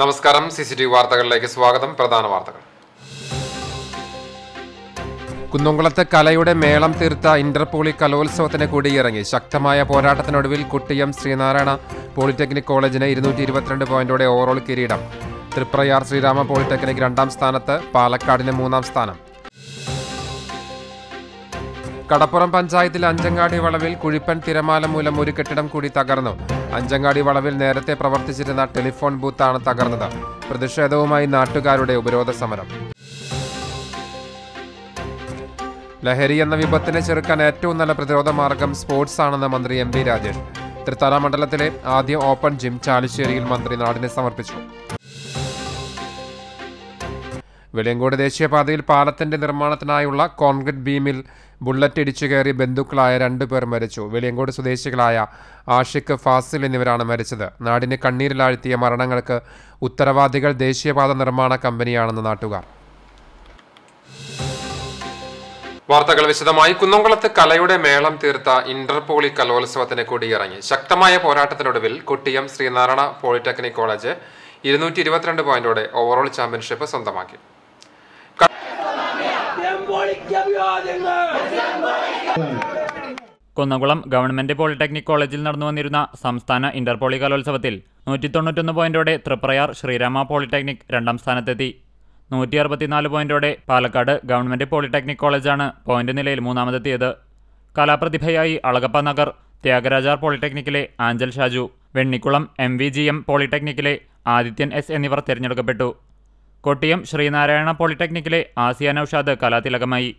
നമസ്കാരം C C T V വാർത്തകളിലേക്ക് സ്വാഗതം പ്രധാന വാർത്തകൾ കുന്നുംകുളത്ത് കലയുടെ മേളം തീർത്ത ഇന്റർപോളി കലോത്സവത്തിന് കൂടിയിറങ്ങി ശക്തമായ പോരാട്ടത്തിനൊടുവിൽ കുട്ടിയം ശ്രീനാരായണ പോളിടെക്നിക് കോളേജിന് ഇരുന്നൂറ്റി ഇരുപത്തിരണ്ട് പോയിന്റോടെ ഓവറോൾ കിരീടം തൃപ്രയാർ ശ്രീരാമ പോളിടെക്നിക് രണ്ടാം സ്ഥാനത്ത് പാലക്കാടിന് മൂന്നാം സ്ഥാനം കടപ്പുറം പഞ്ചായത്തിൽ അഞ്ചങ്ങാടി വളവിൽ കുഴിപ്പൻ തിരമാല മൂലം ഒരു കെട്ടിടം കൂടി തകർന്നു അഞ്ചങ്ങാടി വളവിൽ നേരത്തെ പ്രവർത്തിച്ചിരുന്ന ടെലിഫോൺ ബൂത്താണ് തകർന്നത് പ്രതിഷേധവുമായി നാട്ടുകാരുടെ ഉപരോധ സമരം ലഹരി എന്ന വിപത്തിനെ ചെറുക്കാൻ ഏറ്റവും നല്ല പ്രതിരോധ മാർഗം സ്പോർട്സ് ആണെന്ന് മന്ത്രി എം വി രാജേഷ് തൃത്താല മണ്ഡലത്തിലെ ആദ്യ ഓപ്പൺ ജിം ചാലിശ്ശേരിയിൽ മന്ത്രി നാടിനെ സമർപ്പിച്ചു വെളിയങ്കോട് ദേശീയപാതയിൽ പാലത്തിന്റെ നിർമ്മാണത്തിനായുള്ള കോൺക്രീറ്റ് ബീമിൽ ബുള്ളറ്റ് ഇടിച്ചു കയറി ബന്ധുക്കളായ രണ്ടുപേർ മരിച്ചു വെളിയങ്കോട് സ്വദേശികളായ ആഷിഖ് ഫാസിൽ എന്നിവരാണ് മരിച്ചത് നാടിനെ കണ്ണീരിലാഴ്ത്തിയ മരണങ്ങൾക്ക് ഉത്തരവാദികൾ ദേശീയപാത നിർമ്മാണ കമ്പനിയാണെന്ന് നാട്ടുകാർ വാർത്തകൾ വിശദമായി കുന്നംകുളത്ത് കലയുടെ മേളം തീർത്ത ഇന്റർപോളി കലോത്സവത്തിന് കൊടിയിറങ്ങി ശക്തമായ പോരാട്ടത്തിനൊടുവിൽ കൊട്ടിയം ശ്രീനാരായണ പോളിടെക്നിക് കോളേജ് ഇരുന്നൂറ്റി ഇരുപത്തിരണ്ട് പോയിന്റോടെ ഓവറോൾ ചാമ്പ്യൻഷിപ്പ് സ്വന്തമാക്കി കുന്നകുളം ഗവൺമെന്റ് പോളിടെക്നിക് കോളേജിൽ നടന്നു വന്നിരുന്ന സംസ്ഥാന ഇന്റർപോളി കലോത്സവത്തിൽ നൂറ്റി തൊണ്ണൂറ്റൊന്ന് പോയിന്റോടെ തൃപ്രയാർ ശ്രീരാമ പോളിടെക്നിക് രണ്ടാം സ്ഥാനത്തെത്തി നൂറ്റി അറുപത്തിനാല് പോയിന്റോടെ പാലക്കാട് ഗവൺമെന്റ് പോളിടെക്നിക് കോളേജാണ് പോയിന്റ് നിലയിൽ മൂന്നാമതെത്തിയത് കലാപ്രതിഭയായി അളകപ്പ നഗർ ത്യാഗരാജാർ പോളിടെക്നിക്കിലെ Anchal Shaju Vennikulam M V G M പോളിടെക്നിക്കിലെ ആദിത്യൻ എസ് എന്നിവർ തിരഞ്ഞെടുക്കപ്പെട്ടു കൊട്ടിയം ശ്രീനാരായണ പോളിടെക്നിക്കിലെ ആസിയ നൌഷാദ് കലാതിലകമായി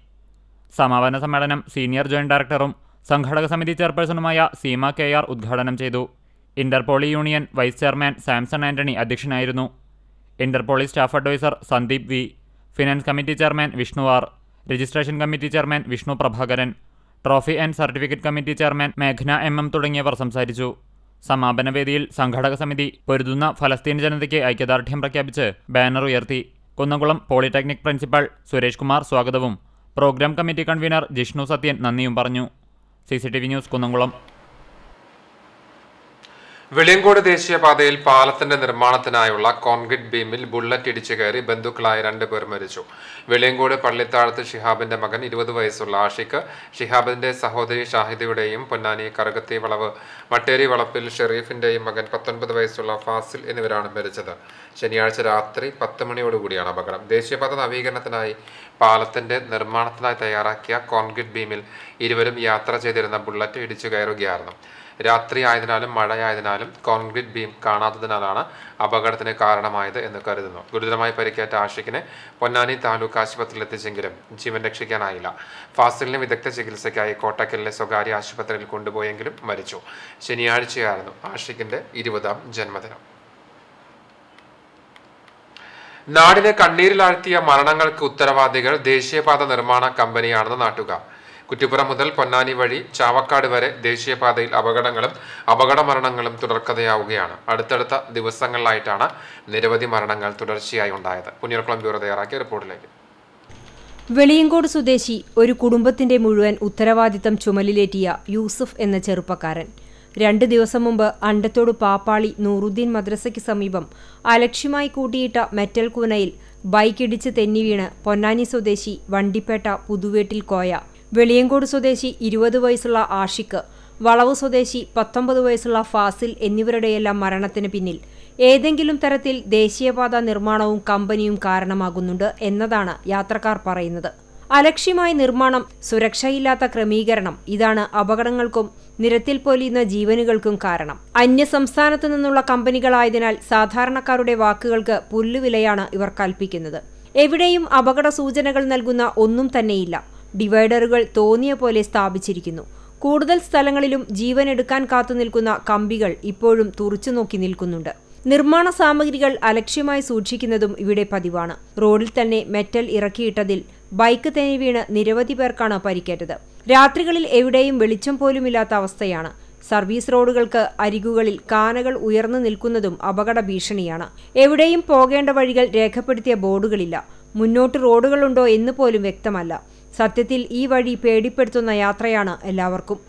സമാപന സമ്മേളനം സീനിയർ ജോയിന്റ് ഡയറക്ടറും സംഘാടക സമിതി ചെയർപേഴ്സണുമായ സീമ കെ ആർ ഉദ്ഘാടനം ചെയ്തു inter poly union vice chairman Samson Antony അധ്യക്ഷനായിരുന്നു inter poly staff adviser Sandeep V finance committee chairman Vishnu R registration committee chairman Vishnu Prabhakaran trophy and certificate committee chairman മേഘ്ന എം എം തുടങ്ങിയവർ സംസാരിച്ചു സമാപന വേദിയിൽ സംഘാടക സമിതി പൊരുതുന്ന ഫലസ്തീൻ ജനതയ്ക്ക് ഐക്യദാർഢ്യം പ്രഖ്യാപിച്ച് ബാനർ ഉയർത്തി കുന്നംകുളം പോളിടെക്നിക് പ്രിൻസിപ്പൽ സുരേഷ് കുമാർ സ്വാഗതവും programme committee convener Jishnu Sathyan നന്ദിയും പറഞ്ഞു സി ന്യൂസ് കുന്നംകുളം വെളിയങ്കോട് ദേശീയപാതയിൽ പാലത്തിന്റെ നിർമ്മാണത്തിനായുള്ള കോൺക്രീറ്റ് ബീമിൽ ബുള്ളറ്റ് ഇടിച്ചു കയറി ബന്ധുക്കളായ രണ്ടുപേർ മരിച്ചു വെളിയങ്കോട് പള്ളിത്താഴത്ത് ഷിഹാബിന്റെ മകൻ ഇരുപത് വയസ്സുള്ള ആഷിഖ് ഷിഹാബിന്റെ സഹോദരി ഷാഹിദയുടെയും പൊന്നാനി കറുകത്തി വളവ് മട്ടേരി വളപ്പിൽ ഷെറീഫിന്റെയും മകൻ പത്തൊൻപത് വയസ്സുള്ള ഫാസിൽ എന്നിവരാണ് മരിച്ചത് ശനിയാഴ്ച രാത്രി പത്ത് മണിയോടുകൂടിയാണ് അപകടം ദേശീയപാത നവീകരണത്തിനായി പാലത്തിന്റെ നിർമ്മാണത്തിനായി തയ്യാറാക്കിയ കോൺക്രീറ്റ് ബീമിൽ ഇരുവരും യാത്ര ചെയ്തിരുന്ന ബുള്ളറ്റ് ഇടിച്ചു കയറുകയായിരുന്നു രാത്രി ആയതിനാലും മഴയായതിനാലും കോൺക്രീറ്റ് ബീം കാണാത്തതിനാലാണ് അപകടത്തിന് കാരണമായത് എന്ന് കരുതുന്നു ഗുരുതരമായി പരിക്കേറ്റ ആഷിഖിനെ പൊന്നാനി താലൂക്ക് ആശുപത്രിയിൽ എത്തിച്ചെങ്കിലും ജീവൻ രക്ഷിക്കാനായില്ല ഫാസിലിന് വിദഗ്ധ ചികിത്സയ്ക്കായി കോട്ടക്കലിലെ സ്വകാര്യ ആശുപത്രിയിൽ കൊണ്ടുപോയെങ്കിലും മരിച്ചു ശനിയാഴ്ചയായിരുന്നു ആഷിഖിന്റെ ഇരുപതാം ജന്മദിനം നാടിനെ കണ്ണീരിലാഴ്ത്തിയ മരണങ്ങൾക്ക് ഉത്തരവാദികൾ ദേശീയപാത നിർമ്മാണ കമ്പനിയാണെന്ന് നാട്ടുകാർ കുറ്റിപ്പുറം മുതൽ പൊന്നാനി വഴി ചാവക്കാട് വരെ ദേശീയപാതയിൽ അപകടങ്ങളും അപകട മരണങ്ങളും തുടർക്കഥയാവുകയാണ് അടുത്തടുത്ത ദിവസങ്ങളിലായിട്ടാണ് നിരവധി മരണങ്ങൾ തുടർച്ചയായി ഉണ്ടായത് പുന്നീർക്കുളം ബ്യൂറോ തയ്യാറാക്കിയ റിപ്പോർട്ടിലേക്ക് വെളിയങ്കോട് സ്വദേശി ഒരു കുടുംബത്തിന്റെ മുഴുവൻ ഉത്തരവാദിത്തം ചുമലിലേറ്റിയ യൂസഫ് എന്ന ചെറുപ്പക്കാരൻ രണ്ട് ദിവസം മുമ്പ് അണ്ടത്തോട് പാപ്പാളി നൂറുദ്ദീൻ മദ്രസയ്ക്ക് സമീപം അലക്ഷ്യമായി കൂട്ടിയിട്ട മെറ്റൽ കൂനയിൽ ബൈക്ക് ഇടിച്ച് തെന്നി വീണ് പൊന്നാനി സ്വദേശി വണ്ടിപ്പേട്ട പുതുവേട്ടിൽ കോയ വെളിയങ്കോട് സ്വദേശി ഇരുപത് വയസ്സുള്ള ആഷിഖ് വളവ് സ്വദേശി പത്തൊമ്പത് വയസ്സുള്ള ഫാസിൽ എന്നിവരുടെയെല്ലാം മരണത്തിന് പിന്നിൽ ഏതെങ്കിലും തരത്തിൽ ദേശീയപാത നിർമ്മാണവും കമ്പനിയും കാരണമാകുന്നുണ്ട് എന്നതാണ് യാത്രക്കാർ പറയുന്നത് അലക്ഷ്യമായ നിർമ്മാണം സുരക്ഷയില്ലാത്ത ക്രമീകരണം ഇതാണ് അപകടങ്ങൾക്കും നിരത്തിൽ പൊലിയുന്ന ജീവനുകൾക്കും കാരണം അന്യ സംസ്ഥാനത്തു നിന്നുള്ള കമ്പനികളായതിനാൽ സാധാരണക്കാരുടെ വാക്കുകൾക്ക് പുല്ലുവിലയാണ് ഇവർ കൽപ്പിക്കുന്നത് എവിടെയും അപകട സൂചനകൾ നൽകുന്ന ഒന്നും തന്നെയില്ല ഡിവൈഡറുകൾ തോന്നിയ പോലെ സ്ഥാപിച്ചിരിക്കുന്നു കൂടുതൽ സ്ഥലങ്ങളിലും ജീവൻ എടുക്കാൻ കാത്തുനിൽക്കുന്ന കമ്പികൾ ഇപ്പോഴും തുറച്ചുനോക്കി നിൽക്കുന്നുണ്ട് നിർമ്മാണ സാമഗ്രികൾ അലക്ഷ്യമായി സൂക്ഷിക്കുന്നതും ഇവിടെ പതിവാണ് റോഡിൽ തന്നെ മെറ്റൽ ഇറക്കിയിട്ടതിൽ ബൈക്ക് തന്നെ വീണ് നിരവധി പേർക്കാണ് പരിക്കേറ്റത് രാത്രികളിൽ എവിടെയും വെളിച്ചം പോലുമില്ലാത്ത അവസ്ഥയാണ് സർവീസ് റോഡുകൾക്ക് അരികുകളിൽ കാനകൾ ഉയർന്നു നിൽക്കുന്നതും അപകട ഭീഷണിയാണ് എവിടെയും പോകേണ്ട വഴികൾ രേഖപ്പെടുത്തിയ ബോർഡുകളില്ല മുന്നോട്ട് റോഡുകളുണ്ടോ എന്ന് പോലും വ്യക്തമല്ല സത്യത്തിൽ ഈ വഴി പേടിപ്പെടുത്തുന്ന യാത്രയാണ് എല്ലാവർക്കും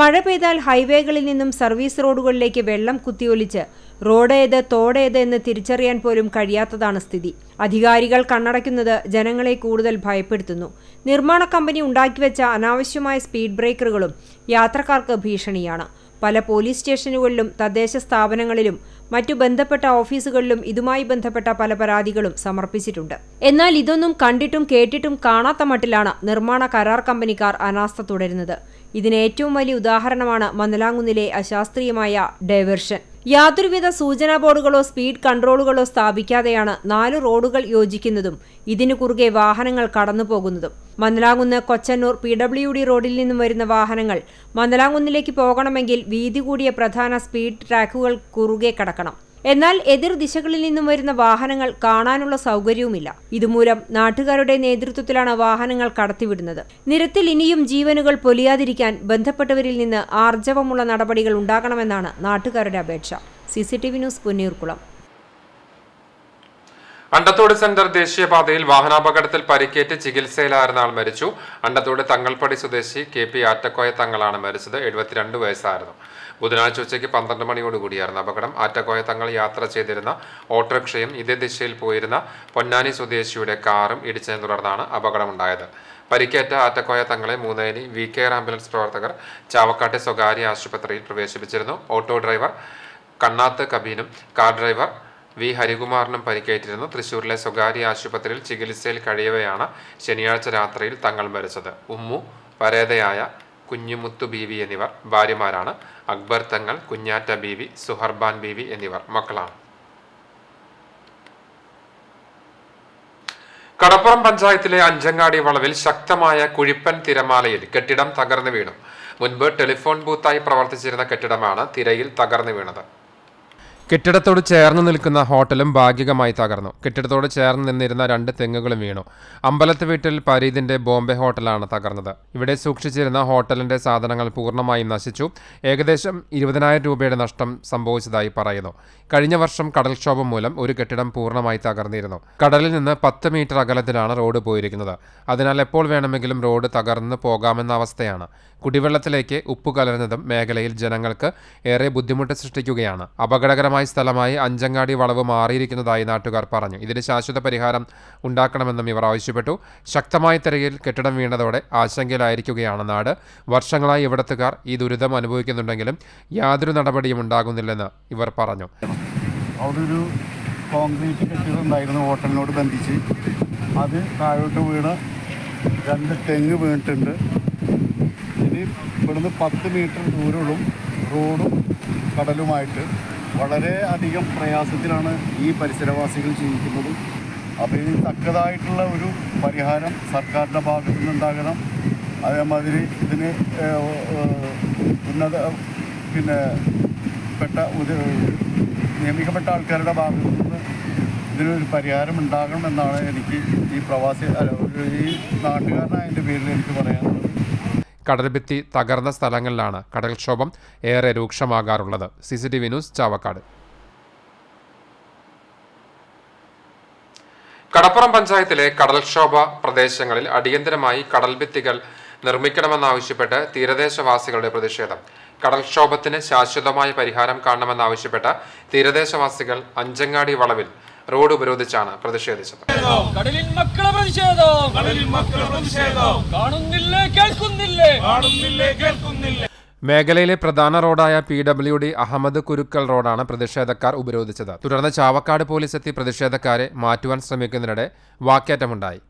മഴ പെയ്താൽ ഹൈവേകളിൽ നിന്നും സർവീസ് റോഡുകളിലേക്ക് വെള്ളം കുത്തിയൊലിച്ച് റോഡ് ഏത് തോടേത് എന്ന് തിരിച്ചറിയാൻ പോലും കഴിയാത്തതാണ് സ്ഥിതി അധികാരികൾ കണ്ണടയ്ക്കുന്നത് ജനങ്ങളെ കൂടുതൽ ഭയപ്പെടുത്തുന്നു നിർമ്മാണ കമ്പനി ഉണ്ടാക്കിവെച്ച അനാവശ്യമായ സ്പീഡ് ബ്രേക്കറുകളും യാത്രക്കാർക്ക് ഭീഷണിയാണ് പല പോലീസ് സ്റ്റേഷനുകളിലും തദ്ദേശ സ്ഥാപനങ്ങളിലും മറ്റു ബന്ധപ്പെട്ട ഓഫീസുകളിലും ഇതുമായി ബന്ധപ്പെട്ട പല പരാതികളും സമർപ്പിച്ചിട്ടുണ്ട് എന്നാൽ ഇതൊന്നും കണ്ടിട്ടും കേട്ടിട്ടും കാണാത്ത മട്ടിലാണ് നിർമ്മാണ കരാർ കമ്പനിക്കാർ അനാസ്ഥ തുടരുന്നത് ഇതിന് ഏറ്റവും വലിയ ഉദാഹരണമാണ് മന്നലാങ്കുന്നിലെ അശാസ്ത്രീയമായ ഡൈവേർഷൻ യാതൊരുവിധ സൂചനാ ബോർഡുകളോ സ്പീഡ് കൺട്രോളുകളോ സ്ഥാപിക്കാതെയാണ് നാല് റോഡുകൾ യോജിക്കുന്നതും ഇതിനു കുറുകെ വാഹനങ്ങൾ കടന്നുപോകുന്നതും Mannalamkunnu Kochannur P W D റോഡിൽ നിന്നും വരുന്ന വാഹനങ്ങൾ മന്നലാങ്കുന്നിലേക്ക് പോകണമെങ്കിൽ വീതി കൂടിയ പ്രധാന സ്പീഡ് ട്രാക്കുകൾ കുറുകെ കടക്കണം എന്നാൽ എതിർ ദിശകളിൽ നിന്നും വരുന്ന വാഹനങ്ങൾ കാണാനുള്ള സൗകര്യവുമില്ല ഇതുമൂലം നാട്ടുകാരുടെ നേതൃത്വത്തിലാണ് വാഹനങ്ങൾ കടത്തിവിടുന്നത് നിരത്തിൽ ഇനിയും ജീവനുകൾ പൊലിയാതിരിക്കാൻ ബന്ധപ്പെട്ടവരിൽ നിന്ന് ആർജവമുള്ള നടപടികൾ ഉണ്ടാകണമെന്നാണ് നാട്ടുകാരുടെ അപേക്ഷ CCTV news Punneerkulam Andathode centre ദേശീയപാതയിൽ വാഹനാപകടത്തിൽ പരിക്കേറ്റ് ചികിത്സയിലായിരുന്ന ആൾ മരിച്ചു അണ്ടത്തോട് തങ്ങൾപ്പടി സ്വദേശി കെ പി ആറ്റക്കോയ തങ്ങളാണ് മരിച്ചത് എഴുപത്തിരണ്ട് വയസ്സായിരുന്നു ബുധനാഴ്ച ഉച്ചയ്ക്ക് പന്ത്രണ്ട് കൂടിയായിരുന്നു അപകടം ആറ്റക്കോയ തങ്ങൾ യാത്ര ചെയ്തിരുന്ന ഓട്ടോറിക്ഷയും ഇതേ ദിശയിൽ പോയിരുന്ന പൊന്നാനി സ്വദേശിയുടെ കാറും ഇടിച്ചതിനെ തുടർന്നാണ് അപകടമുണ്ടായത് പരിക്കേറ്റ ആറ്റക്കോയ തങ്ങളെ മൂന്നേനി വി കെയർ ആംബുലൻസ് പ്രവർത്തകർ ചാവക്കാട്ടെ സ്വകാര്യ ആശുപത്രിയിൽ പ്രവേശിപ്പിച്ചിരുന്നു ഓട്ടോ ഡ്രൈവർ കണ്ണാത്ത് കബീനും കാർ ഡ്രൈവർ വി ഹരികുമാറിനും പരിക്കേറ്റിരുന്നു തൃശൂരിലെ സ്വകാര്യ ആശുപത്രിയിൽ ചികിത്സയിൽ കഴിയവെയാണ് ശനിയാഴ്ച രാത്രിയിൽ തങ്ങൾ മരിച്ചത് ഉമ്മു പരേതയായ കുഞ്ഞുമുത്തു ബീവി എന്നിവർ ഭാര്യമാരാണ് അക്ബർ തങ്ങൾ കുഞ്ഞാറ്റ ബീവി സുഹർബാൻ ബീവി എന്നിവർ മക്കളാണ് കടപ്പുറം പഞ്ചായത്തിലെ അഞ്ചങ്ങാടി വളവിൽ ശക്തമായ കുഴിപ്പൻ തിരമാലയിൽ കെട്ടിടം തകർന്നു വീണു മുൻപ് ടെലിഫോൺ ബൂത്തായി പ്രവർത്തിച്ചിരുന്ന കെട്ടിടമാണ് തിരയിൽ തകർന്നു വീണത് കെട്ടിടത്തോട് ചേർന്ന് നിൽക്കുന്ന ഹോട്ടലും ഭാഗികമായി തകർന്നു കെട്ടിടത്തോട് ചേർന്ന് നിന്നിരുന്ന രണ്ട് തെങ്ങുകളും വീണു അമ്പലത്ത് വീട്ടിൽ പരീതിന്റെ ബോംബെ ഹോട്ടലാണ് തകർന്നത് ഇവിടെ സൂക്ഷിച്ചിരുന്ന ഹോട്ടലിന്റെ സാധനങ്ങൾ പൂർണ്ണമായും നശിച്ചു ഏകദേശം ഇരുപതിനായിരം രൂപയുടെ നഷ്ടം സംഭവിച്ചതായി പറയുന്നു കഴിഞ്ഞ വർഷം കടൽക്ഷോഭം മൂലം ഒരു കെട്ടിടം പൂർണ്ണമായി തകർന്നിരുന്നു കടലിൽ നിന്ന് പത്ത് മീറ്റർ അകലത്തിലാണ് റോഡ് പോയിരിക്കുന്നത് അതിനാൽ എപ്പോൾ വേണമെങ്കിലും റോഡ് തകർന്നു പോകാമെന്ന അവസ്ഥയാണ് കുടിവെള്ളത്തിലേക്ക് ഉപ്പ് കലരുന്നതും മേഖലയിൽ ജനങ്ങൾക്ക് ഏറെ ബുദ്ധിമുട്ട് സൃഷ്ടിക്കുകയാണ് അപകടകരമായ സ്ഥലമായി അഞ്ചങ്ങാടി വളവ് മാറിയിരിക്കുന്നതായി നാട്ടുകാർ പറഞ്ഞു ഇതിന് ശാശ്വത പരിഹാരം ഉണ്ടാക്കണമെന്നും ഇവർ ആവശ്യപ്പെട്ടു ശക്തമായ തിരയിൽ കെട്ടിടം വീണതോടെ ആശങ്കയിലായിരിക്കുകയാണ് നാട് വർഷങ്ങളായി ഇവിടത്തുകാർ ഈ ദുരിതം അനുഭവിക്കുന്നുണ്ടെങ്കിലും യാതൊരു നടപടിയും ഉണ്ടാകുന്നില്ലെന്ന് ഇവർ പറഞ്ഞു അവിടൊരു കോൺക്രീറ്റ് കെട്ടിടം ഉണ്ടായിരുന്നു ഹോട്ടലിനോട് ബന്ധിച്ച് അത് താഴോട്ട് വീണ് രണ്ട് തെങ്ങ് വീണിട്ടുണ്ട് ഇനി ഇവിടുന്ന് പത്ത് മീറ്റർ ദൂരവും റോഡും കടലുമായിട്ട് വളരെ അധികം പ്രയാസത്തിലാണ് ഈ പരിസരവാസികൾ ജീവിക്കുന്നത് അപ്പോൾ ഇതിന് തക്കതായിട്ടുള്ള ഒരു പരിഹാരം സർക്കാരിൻ്റെ ഭാഗത്തു നിന്നുണ്ടാകണം അതേമാതിരി ഇതിന് ഉന്നത പിന്നെ പെട്ട നിയമിക്കപ്പെട്ട ആൾക്കാരുടെ ഭാഗത്തു നിന്ന് ഇതിനൊരു പരിഹാരം ഉണ്ടാകണം എന്നാണ് എനിക്ക് ഈ പ്രവാസി ഈ നാട്ടുകാരനായ എൻ്റെ പേരിൽ എനിക്ക് പറയാനുള്ളത് കടൽഭിത്തി തകർന്ന സ്ഥലങ്ങളിലാണ് കടൽക്ഷോഭം ഏറെ രൂക്ഷമാകാറുള്ളത് C C T V news Chavakkad Kadappuram പഞ്ചായത്തിലെ കടൽക്ഷോഭ പ്രദേശങ്ങളിൽ അടിയന്തരമായി കടൽഭിത്തികൾ നിർമ്മിക്കണമെന്നാവശ്യപ്പെട്ട് തീരദേശവാസികളുടെ പ്രതിഷേധം കടൽക്ഷോഭത്തിന് ശാശ്വതമായ പരിഹാരം കാണണമെന്നാവശ്യപ്പെട്ട് തീരദേശവാസികൾ അഞ്ചങ്ങാടി വളവിൽ റോഡ് ഉപരോധിച്ചാണ് പ്രതിഷേധിച്ചത് കടലിൻ മക്കളെ കടലിൻ മക്കളെ മേഖലയിലെ പ്രധാന റോഡായ P W D Ahammed Kurukkal റോഡാണ് പ്രതിഷേധക്കാർ ഉപരോധിച്ചത് തുടർന്ന് ചാവക്കാട് പോലീസ് എത്തി പ്രതിഷേധക്കാരെ മാറ്റുവാൻ ശ്രമിക്കുന്നതിനിടെ വാക്കേറ്റമുണ്ടായി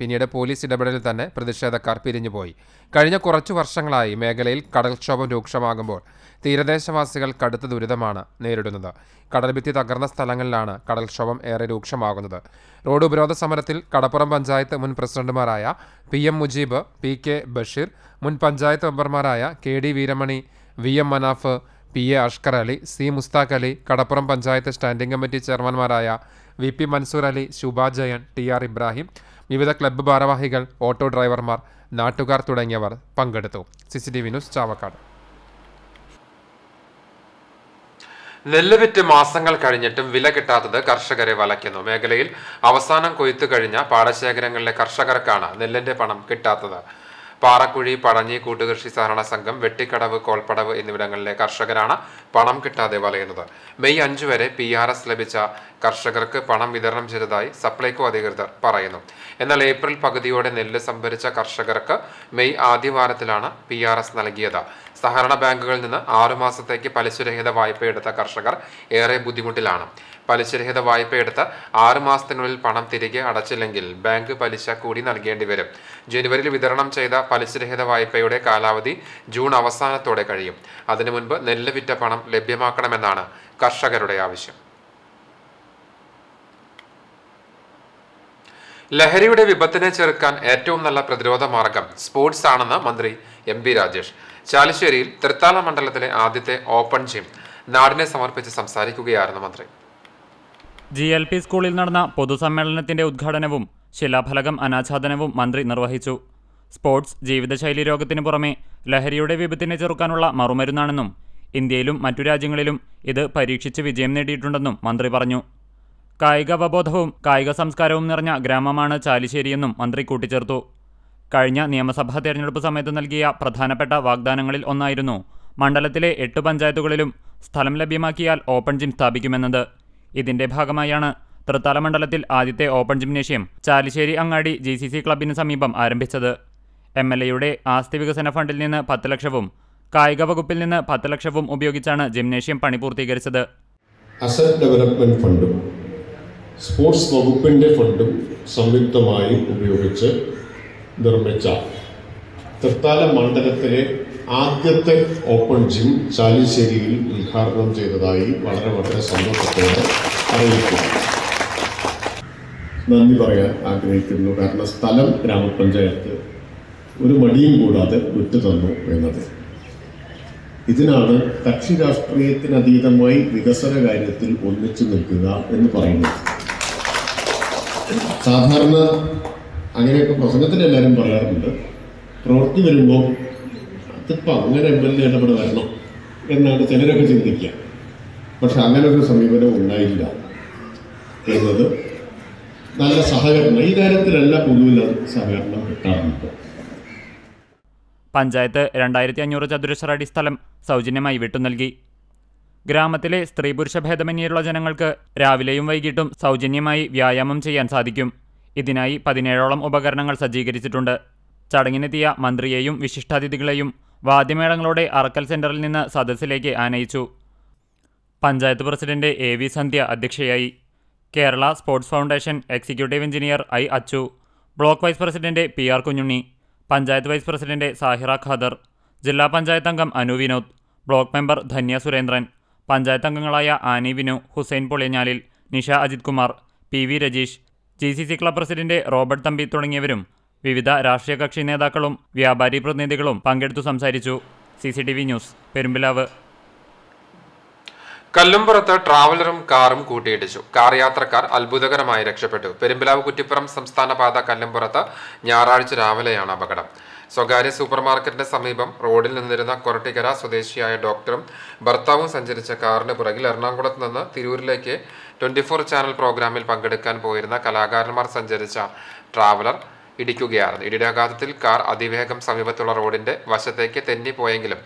പിന്നീട് പോലീസ് ഇടപെടലിൽ തന്നെ പ്രതിഷേധക്കാർ പിരിഞ്ഞുപോയി കഴിഞ്ഞ കുറച്ചു വർഷങ്ങളായി മേഖലയിൽ കടൽക്ഷോഭം രൂക്ഷമാകുമ്പോൾ തീരദേശവാസികൾ കടുത്ത ദുരിതമാണ് നേരിടുന്നത് കടൽഭിത്തി തകർന്ന സ്ഥലങ്ങളിലാണ് കടൽക്ഷോഭം ഏറെ രൂക്ഷമാകുന്നത് റോഡ് ഉപരോധ സമരത്തിൽ കടപ്പുറം പഞ്ചായത്ത് മുൻ പ്രസിഡന്റുമാരായ P M Mujeeb P K Basheer മുൻ പഞ്ചായത്ത് മെമ്പർമാരായ K D Veeramani V M Manaf P A Ashkar Ali C Musthaq Ali Kadappuram panchayat standing committee ചെയർമാൻമാരായ V P Mansoor Ali Shubha Jayan T R Ibrahim വിവിധ ക്ലബ്ബ് ഭാരവാഹികൾ ഓട്ടോ ഡ്രൈവർമാർ നാട്ടുകാർ തുടങ്ങിയവർ പങ്കെടുത്തു C C T V news Chavakkad നെല്ല് വിറ്റ് മാസങ്ങൾ കഴിഞ്ഞിട്ടും വില കിട്ടാത്തത് കർഷകരെ വലയ്ക്കുന്നു മേഖലയിൽ അവസാനം കൊയ്ത്തു കഴിഞ്ഞ പാടശേഖരങ്ങളിലെ കർഷകർക്കാണ് നെല്ലിന്റെ പണം കിട്ടാത്തത് പാറക്കുഴി പടഞ്ഞി കൂട്ടുകൃഷി സഹകരണ സംഘം വെട്ടിക്കടവ് കോൽപ്പടവ് എന്നിവിടങ്ങളിലെ കർഷകരാണ് പണം കിട്ടാതെ വലയുന്നത് മെയ് അഞ്ചു വരെ പി ആർ എസ് ലഭിച്ച കർഷകർക്ക് പണം വിതരണം ചെയ്തതായി സപ്ലൈകോ അധികൃതർ പറയുന്നു എന്നാൽ ഏപ്രിൽ പകുതിയോടെ നെല്ല് സംഭരിച്ച കർഷകർക്ക് മെയ് ആദ്യവാരത്തിലാണ് പി ആർ എസ് നൽകിയത് സഹകരണ ബാങ്കുകളിൽ നിന്ന് ആറുമാസത്തേക്ക് പലിശരഹിത എടുത്ത കർഷകർ ഏറെ ബുദ്ധിമുട്ടിലാണ് പലിശരഹിത വായ്പയെടുത്ത് ആറ് മാസത്തിനുള്ളിൽ പണം തിരികെ അടച്ചില്ലെങ്കിൽ ബാങ്ക് പലിശ കൂടി നൽകേണ്ടി വരും ജനുവരിയിൽ വിതരണം ചെയ്ത പലിശരഹിത വായ്പയുടെ കാലാവധി ജൂൺ അവസാനത്തോടെ കഴിയും അതിനു മുൻപ് നെല്ല് വിറ്റ പണം ലഭ്യമാക്കണമെന്നാണ് കർഷകരുടെ ആവശ്യം ലഹരിയുടെ വിപത്തിനെ ചെറുക്കാൻ ഏറ്റവും നല്ല പ്രതിരോധ മാർഗം സ്പോർട്സ് ആണെന്ന് മന്ത്രി എം രാജേഷ് ചാലിശ്ശേരിയിൽ തൃത്താല മണ്ഡലത്തിലെ ആദ്യത്തെ ഓപ്പൺ ജിം നാടിനെ സമർപ്പിച്ച് സംസാരിക്കുകയായിരുന്നു മന്ത്രി ജി എൽ പി സ്കൂളിൽ നടന്ന പൊതുസമ്മേളനത്തിന്റെ ഉദ്ഘാടനവും ശിലാഫലകം അനാച്ഛാദനവും മന്ത്രി നിർവഹിച്ചു സ്പോർട്സ് ജീവിതശൈലി രോഗത്തിനു പുറമെ ലഹരിയുടെ വിപത്തിനെ ചെറുക്കാനുള്ള മറുമരുന്നാണെന്നും ഇന്ത്യയിലും മറ്റു രാജ്യങ്ങളിലും ഇത് പരീക്ഷിച്ച് വിജയം നേടിയിട്ടുണ്ടെന്നും മന്ത്രി പറഞ്ഞു കായിക അവബോധവും കായിക സംസ്കാരവും നിറഞ്ഞ ഗ്രാമമാണ് ചാലിശ്ശേരിയെന്നും മന്ത്രി കൂട്ടിച്ചേർത്തു കഴിഞ്ഞ നിയമസഭാ തെരഞ്ഞെടുപ്പ് സമയത്ത് നൽകിയ പ്രധാനപ്പെട്ട വാഗ്ദാനങ്ങളിൽ ഒന്നായിരുന്നു മണ്ഡലത്തിലെ എട്ട് പഞ്ചായത്തുകളിലും സ്ഥലം ലഭ്യമാക്കിയാൽ ഓപ്പൺ ജിം സ്ഥാപിക്കുമെന്നത് ഇതിന്റെ ഭാഗമായാണ് തൃത്താല മണ്ഡലത്തിൽ ആദ്യത്തെ ഓപ്പൺ ജിംനേഷ്യം ചാലിശ്ശേരി അങ്ങാടി ജി സി സി ക്ലബിന് സമീപം ആരംഭിച്ചത് എം എൽ എയുടെ ആസ്തി വികസന ഫണ്ടിൽ നിന്ന് പത്ത് ലക്ഷവും കായിക വകുപ്പിൽ നിന്ന് പത്ത് ലക്ഷവും ഉപയോഗിച്ചാണ് ജിംനേഷ്യം പണി പൂർത്തീകരിച്ചത് അസറ്റ് ഡെവലപ്മെന്റ് ഫണ്ടും സ്പോർട്സ് വകുപ്പിന്റെ ഫണ്ടും സംയുക്തമായി ഉപയോഗിച്ച് നിർമ്മിച്ച തൃത്താല മണ്ഡലത്തിലെ ആദ്യത്തെ ഓപ്പൺ ജിം ചാലിശ്ശേരിയിൽ ഉദ്ഘാടനം ചെയ്തതായി വളരെ വളരെ സന്തോഷത്തോടെ അറിയിക്കുന്നു നന്ദി പറയാൻ ആഗ്രഹിക്കുന്നു കാരണം സ്ഥലം ഗ്രാമപഞ്ചായത്ത് ഒരു മടിയും കൂടാതെ വിട്ടുതന്നു എന്നത് ഇതിനാണ് കക്ഷി രാഷ്ട്രീയത്തിനതീതമായി വികസന കാര്യത്തിൽ ഒന്നിച്ചു നിൽക്കുക എന്ന് പറയുന്നത് സാധാരണ അങ്ങനെയൊക്കെ പ്രസംഗത്തിൽ എല്ലാവരും പറയാറുണ്ട് പ്രവൃത്തി വരുമ്പോൾ അതിപ്പോൾ അങ്ങനെ എം എൽ എ ഇടപെടെ വരണം എന്നാണ് ചിലരൊക്കെ ചിന്തിക്കുക പക്ഷെ അങ്ങനെ ഒരു സമീപനം ഉണ്ടായില്ല എന്നത് നല്ല സഹകരണം ഈ കാര്യത്തിലല്ല പൊതുവിൽ സഹകരണം കിട്ടാറുണ്ട് പഞ്ചായത്ത് രണ്ടായിരത്തി അഞ്ഞൂറ് ചതുരശ്ര അടി സ്ഥലം സൗജന്യമായി വിട്ടു നൽകി ഗ്രാമത്തിലെ സ്ത്രീ പുരുഷ ഭേദമന്യുള്ള ജനങ്ങൾക്ക് രാവിലെയും വൈകിട്ടും സൗജന്യമായി വ്യായാമം ചെയ്യാൻ സാധിക്കും ഇതിനായി പതിനേഴോളം ഉപകരണങ്ങൾ സജ്ജീകരിച്ചിട്ടുണ്ട് ചടങ്ങിനെത്തിയ മന്ത്രിയെയും വിശിഷ്ടാതിഥികളെയും വാദ്യമേളങ്ങളോടെ അറക്കൽ സെന്ററിൽ നിന്ന് സദസ്സിലേക്ക് ആനയിച്ചു panchayat president A V Sandhya അധ്യക്ഷയായി Kerala sports foundation executive engineer I Achu block vice president P R Kunhunni panchayat vice president Sahira Khader ജില്ലാ പഞ്ചായത്ത് അംഗം അനു വിനോദ് ബ്ലോക്ക് മെമ്പർ ധന്യ സുരേന്ദ്രൻ പഞ്ചായത്ത് അംഗങ്ങളായ Ani Vinu Hussain Poliyanjalil Nisha Ajith Kumar P V Rajeesh G C C club president Robert Thampi തുടങ്ങിയവരും വിവിധ രാഷ്ട്രീയ കക്ഷി നേതാക്കളും വ്യാപാരി പ്രതിനിധികളും പങ്കെടുത്തു സംസാരിച്ചു C C T V news Perumpilavu കല്ലുംപുറത്ത് ട്രാവലറും കാറും കൂട്ടിയിടിച്ചു കാർ യാത്രക്കാർ അത്ഭുതകരമായി രക്ഷപ്പെട്ടു പെരുമ്പിലാവ് കുറ്റിപ്പുറം സംസ്ഥാന പാത കല്ലുംപുറത്ത് ഞായറാഴ്ച രാവിലെയാണ് അപകടം സ്വകാര്യ സൂപ്പർ സമീപം റോഡിൽ നിന്നിരുന്ന കൊരട്ടിക്കര സ്വദേശിയായ ഡോക്ടറും ഭർത്താവും സഞ്ചരിച്ച കാറിന് പുറകിൽ എറണാകുളത്ത് നിന്ന് തിരൂരിലേക്ക് ട്വൻറ്റി ഫോർ ചാനൽ പ്രോഗ്രാമിൽ പങ്കെടുക്കാൻ പോയിരുന്ന കലാകാരന്മാർ സഞ്ചരിച്ച ട്രാവലർ ഇടിക്കുകയായിരുന്നു ഇടിയാഘാതത്തിൽ കാർ അതിവേഗം സമീപത്തുള്ള റോഡിന്റെ വശത്തേക്ക് തെന്നിപ്പോയെങ്കിലും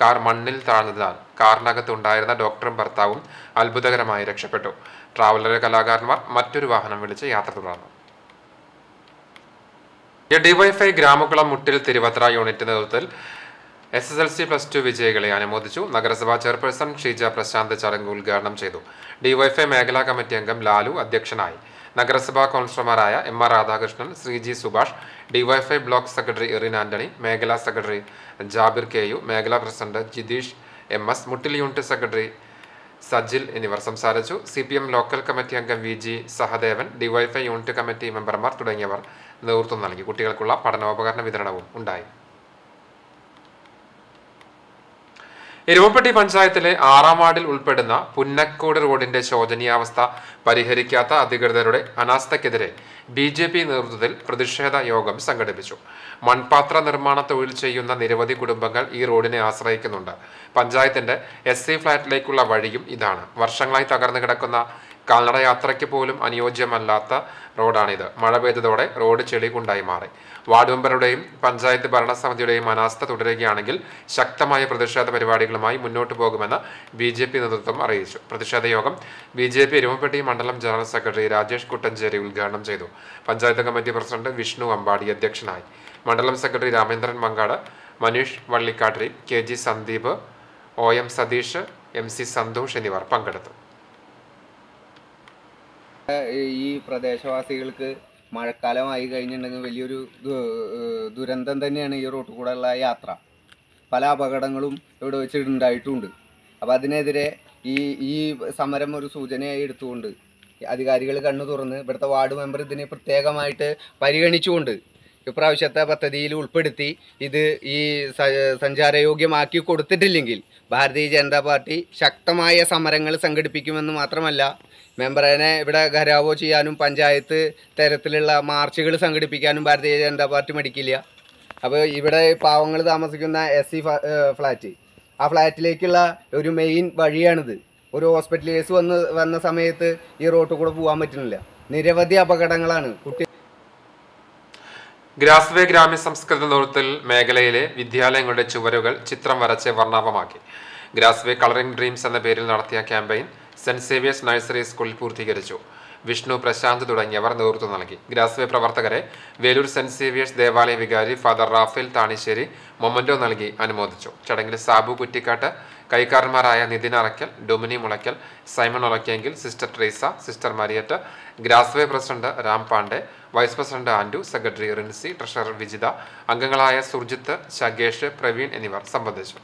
കാർ മണ്ണിൽ താഴ്ന്നതിനാൽ കാറിനകത്തുണ്ടായിരുന്ന ഡോക്ടറും ഭർത്താവും അത്ഭുതകരമായി രക്ഷപ്പെട്ടു ട്രാവലറിലെ കലാകാരന്മാർ മറ്റൊരു വാഹനം വിളിച്ച് യാത്ര തുടർന്നു ഡിവൈഫൈ ഗ്രാമകുളം മുട്ടിൽ തിരുവത്ര യൂണിറ്റ് നേതൃത്വത്തിൽ S S L C plus two വിജയികളെ അനുമോദിച്ചു നഗരസഭാ ചെയർപേഴ്സൺ ഷീജ പ്രശാന്ത് ചടങ്ങ് ഉദ്ഘാടനം ചെയ്തു ഡിവൈഫൈ മേഖലാ കമ്മിറ്റി അംഗം ലാലു അധ്യക്ഷനായി നഗരസഭാ കൗൺസിലർമാരായ M R Radhakrishnan Shreeji Subhash DYFI block secretary Erin Antony മേഖലാ സെക്രട്ടറി ജാബിർ കെ യു മേഖലാ president Jitheesh M S Muttil unit secretary Sajil എന്നിവർ സംസാരിച്ചു C P M local committee അംഗം V G Sahadevan DYFI unit committee മെമ്പർമാർ തുടങ്ങിയവർ നേതൃത്വം നൽകി കുട്ടികൾക്കുള്ള പഠനോപകരണ വിതരണവും ഉണ്ടായി ഇരുവപ്പെട്ടി പഞ്ചായത്തിലെ ആറാം വാർഡിൽ ഉൾപ്പെടുന്ന പുന്നക്കോട് റോഡിന്റെ ശോചനീയാവസ്ഥ പരിഹരിക്കാത്ത അധികൃതരുടെ അനാസ്ഥക്കെതിരെ ബി ജെ പി നേതൃത്വത്തിൽ പ്രതിഷേധ യോഗം സംഘടിപ്പിച്ചു മൺപാത്ര നിർമ്മാണ തൊഴിൽ ചെയ്യുന്ന നിരവധി കുടുംബങ്ങൾ ഈ റോഡിനെ ആശ്രയിക്കുന്നുണ്ട് പഞ്ചായത്തിന്റെ എസ് സി ഫ്ളാറ്റിലേക്കുള്ള വഴിയും ഇതാണ് വർഷങ്ങളായി തകർന്നു കിടക്കുന്ന കാൽനട യാത്രയ്ക്ക് പോലും അനുയോജ്യമല്ലാത്ത റോഡാണിത് മഴ പെയ്തതോടെ റോഡ് ചെളി കൊണ്ടായി മാറി വാർഡ് മെമ്പറുടെയും പഞ്ചായത്ത് ഭരണസമിതിയുടെയും അനാസ്ഥ തുടരുകയാണെങ്കിൽ ശക്തമായ പ്രതിഷേധ പരിപാടികളുമായി മുന്നോട്ട് പോകുമെന്ന് ബി ജെ പി നേതൃത്വം അറിയിച്ചു പ്രതിഷേധ യോഗം ബി ജെ പി എരുമപ്പെട്ടി മണ്ഡലം ജനറൽ സെക്രട്ടറി രാജേഷ് കുട്ടഞ്ചേരി ഉദ്ഘാടനം ചെയ്തു പഞ്ചായത്ത് കമ്മിറ്റി പ്രസിഡന്റ് വിഷ്ണു അമ്പാടി അധ്യക്ഷനായി മണ്ഡലം secretary Ramendran Mankad Maneesh Vallikkattiri K G Sandeep O M Satheesh M C Santhosh എന്നിവർ പങ്കെടുത്തു ഈ പ്രദേശവാസികൾക്ക് മഴക്കാലമായി കഴിഞ്ഞിട്ടുണ്ടെങ്കിൽ വലിയൊരു ദുരന്തം തന്നെയാണ് ഈ റോട്ടിൽ കൂടെയുള്ള യാത്ര പല അപകടങ്ങളും ഇവിടെ വെച്ച് അപ്പം അപ്പോൾ അതിനെതിരെ ഈ ഈ സമരം ഒരു സൂചനയായി എടുത്തുകൊണ്ട് അധികാരികൾ കണ്ണു തുറന്ന് ഇവിടുത്തെ വാർഡ് മെമ്പർ ഇതിനെ പ്രത്യേകമായിട്ട് പരിഗണിച്ചുകൊണ്ട് ഇപ്രാവശ്യത്തെ പദ്ധതിയിൽ ഉൾപ്പെടുത്തി ഇത് ഈ സഞ്ചാരയോഗ്യമാക്കി കൊടുത്തിട്ടില്ലെങ്കിൽ ഭാരതീയ ജനതാ പാർട്ടി ശക്തമായ സമരങ്ങൾ സംഘടിപ്പിക്കുമെന്ന് മാത്രമല്ല മെമ്പറേനെ ഇവിടെ ഖരാവോ ചെയ്യാനും പഞ്ചായത്ത് തരത്തിലുള്ള മാർച്ചുകൾ സംഘടിപ്പിക്കാനും ഭാരതീയ ജനതാ പാർട്ടി മടിക്കില്ല അപ്പോൾ ഇവിടെ പാവങ്ങൾ താമസിക്കുന്ന എസ് സി ഫ്ലാറ്റ് ആ ഫ്ലാറ്റിലേക്കുള്ള ഒരു മെയിൻ വഴിയാണിത് ഒരു ഹോസ്പിറ്റൽ കേസ് വന്ന് വന്ന സമയത്ത് ഈ റോട്ടിൽ കൂടെ പോകാൻ പറ്റുന്നില്ല നിരവധി അപകടങ്ങളാണ് കുട്ടി ഗ്രാസ്വേ ഗ്രാമ്യ സംസ്കൃത നൂറത്തിൽ മേഖലയിലെ വിദ്യാലയങ്ങളുടെ ചുവരുകൾ ചിത്രം വരച്ച് വർണ്ണാഭമാക്കി ഗ്രാസ്വേ കളറിംഗ് ഡ്രീംസ് എന്ന പേരിൽ നടത്തിയ ക്യാമ്പയിൻ സെന്റ് സേവിയേഴ്സ് നഴ്സറി സ്കൂളിൽ പൂർത്തീകരിച്ചു വിഷ്ണു പ്രശാന്ത് തുടങ്ങിയവർ നേതൃത്വം നൽകി ഗ്രാസ്വേ പ്രവർത്തകരെ വേലൂർ സെന്റ് സേവിയേഴ്സ് ദേവാലയ വികാരി ഫാദർ റാഫേൽ താണിശ്ശേരി മൊമന്റോ നൽകി അനുമോദിച്ചു ചടങ്ങിൽ സാബു കുറ്റിക്കാട്ട് കൈക്കാരന്മാരായ നിതിൻ അറയ്ക്കൽ ഡൊമിനി മുളയ്ക്കൽ സൈമൺ ഉളയ്ക്കെങ്കിൽ സിസ്റ്റർ ട്രീസ സിസ്റ്റർ മരിയറ്റ് ഗ്രാസ്വേ president Ram Pandey vice president Andu secretary Rincy treasurer Vijitha അംഗങ്ങളായ സുർജിത്ത് ശഗേഷ് പ്രവീൺ എന്നിവർ സംബന്ധിച്ചു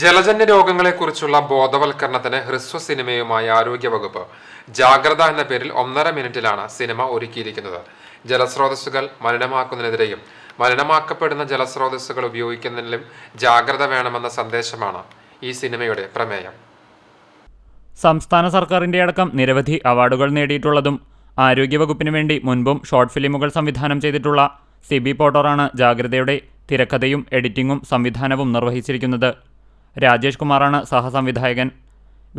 ജലജന്യ രോഗങ്ങളെക്കുറിച്ചുള്ള ബോധവൽക്കരണത്തിന് ഹ്രസ്വ സിനിമയുമായി ആരോഗ്യവകുപ്പ് ജാഗ്രത എന്ന പേരിൽ ഒന്നര മിനിറ്റിലാണ് സിനിമ ഒരുക്കിയിരിക്കുന്നത് ജലസ്രോതസ്സുകൾ മലിനമാക്കുന്നതിനെതിരെയും മലിനമാക്കപ്പെടുന്ന ജലസ്രോതസ്സുകൾ ഉപയോഗിക്കുന്നതിലും ജാഗ്രത വേണമെന്ന സന്ദേശമാണ് ഈ സിനിമയുടെ പ്രമേയം സംസ്ഥാന സർക്കാരിൻ്റെ അടക്കം നിരവധി അവാർഡുകൾ നേടിയിട്ടുള്ളതും ആരോഗ്യവകുപ്പിന് വേണ്ടി മുൻപും ഷോർട്ട് ഫിലിമുകൾ സംവിധാനം ചെയ്തിട്ടുള്ള സിബി പോട്ടറാണ് ജാഗ്രതയുടെ തിരക്കഥയും എഡിറ്റിംഗും സംവിധാനവും നിർവഹിച്ചിരിക്കുന്നത് രാജേഷ് കുമാറാണ് സഹസംവിധായകൻ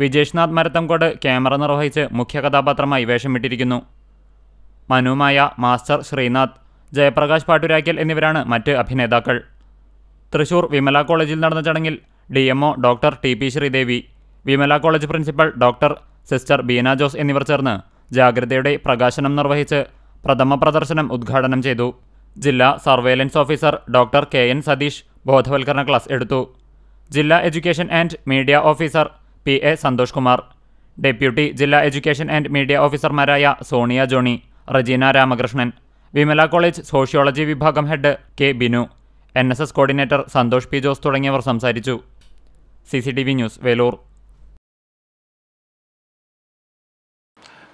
വിജേഷ്നാഥ് മരത്തംകോട് ക്യാമറ നിർവഹിച്ച് മുഖ്യ കഥാപാത്രമായി വേഷമിട്ടിരിക്കുന്നു മനുമായ മാസ്റ്റർ ശ്രീനാഥ് ജയപ്രകാശ് പാട്ടുരാക്കൽ എന്നിവരാണ് മറ്റ് അഭിനേതാക്കൾ തൃശൂർ വിമല കോളേജിൽ നടന്ന ചടങ്ങിൽ D MO doctor T P Sreedevi Vimala college principal doctor sister Beena Jose എന്നിവർ ചേർന്ന് ജാഗ്രതയുടെ പ്രകാശനം നിർവഹിച്ച് പ്രഥമ പ്രദർശനം ഉദ്ഘാടനം ചെയ്തു ജില്ലാ surveillance officer doctor K N Satheesh ബോധവൽക്കരണ ക്ലാസ് എടുത്തു ജില്ലാ education and media officer P A Santhosh Kumar deputy ജില്ലാ എഡ്യൂക്കേഷൻ ആൻഡ് മീഡിയ ഓഫീസർമാരായ സോണിയ ജോണി റജീന രാമകൃഷ്ണൻ വിമല കോളേജ് സോഷ്യോളജി വിഭാഗം head K Binu N coordinator Santhosh P Jose തുടങ്ങിയവർ സംസാരിച്ചു C news Veloor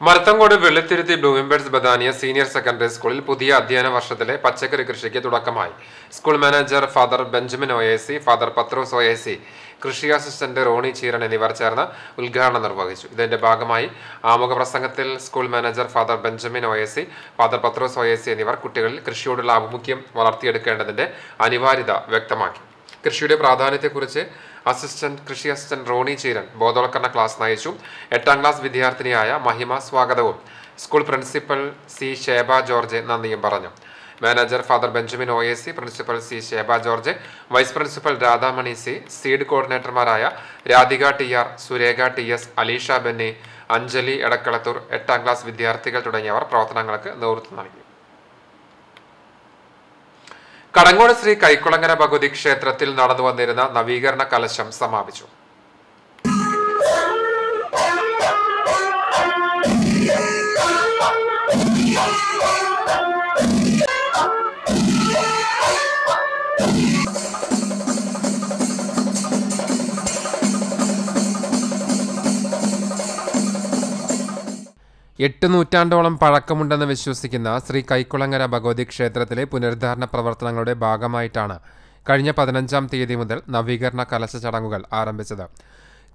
Marathamcode Vellithiruthi Blooming Birds Badaniya senior secondary സ്കൂളിൽ പുതിയ അധ്യയന വർഷത്തിലെ പച്ചക്കറി കൃഷിക്ക് തുടക്കമായി school manager father Benjamin OIC father Pathros ഒയേസി കൃഷി അസിസ്റ്റന്റ് റോണി ചീരൻ എന്നിവർ ചേർന്ന് ഉദ്ഘാടനം നിർവഹിച്ചു ഇതിന്റെ ഭാഗമായി ആമുഖ പ്രസംഗത്തിൽ school manager father Benjamin OIC father Pathros OIC എന്നിവർ കുട്ടികളിൽ കൃഷിയോടുള്ള ആഭിമുഖ്യം വളർത്തിയെടുക്കേണ്ടതിന്റെ അനിവാര്യത വ്യക്തമാക്കി കൃഷിയുടെ പ്രാധാന്യത്തെക്കുറിച്ച് അസിസ്റ്റന്റ് കൃഷി അസിസ്റ്റന്റ് റോണി ചീരൻ ബോധവൽക്കരണ ക്ലാസ് നയിച്ചു എട്ടാം ക്ലാസ് വിദ്യാർത്ഥിനിയായ മഹിമ സ്വാഗതവും school principal C Sheba George നന്ദിയും പറഞ്ഞു manager father Benjamin O A C principal C Sheba George vice principal Radhamani C seed കോർഡിനേറ്റർമാരായ Radhika T R Surekha T S Aleesha Benny Anjali Edakkalathur എട്ടാം ക്ലാസ് വിദ്യാർത്ഥികൾ തുടങ്ങിയവർ പ്രവർത്തനങ്ങൾക്ക് നേതൃത്വം നൽകി കടങ്ങോട് ശ്രീ കൈക്കുളങ്ങര ഭഗവതി ക്ഷേത്രത്തിൽ നടന്നു വന്നിരുന്ന നവീകരണ കലശം സമാപിച്ചു Yeah. എട്ട് നൂറ്റാണ്ടോളം പഴക്കമുണ്ടെന്ന് വിശ്വസിക്കുന്ന ശ്രീ കൈക്കുളങ്ങര ഭഗവതി ക്ഷേത്രത്തിലെ പുനരുദ്ധാരണ പ്രവർത്തനങ്ങളുടെ ഭാഗമായിട്ടാണ് കഴിഞ്ഞ പതിനഞ്ചാം തീയതി മുതൽ നവീകരണ കലശ ചടങ്ങുകൾ ആരംഭിച്ചത്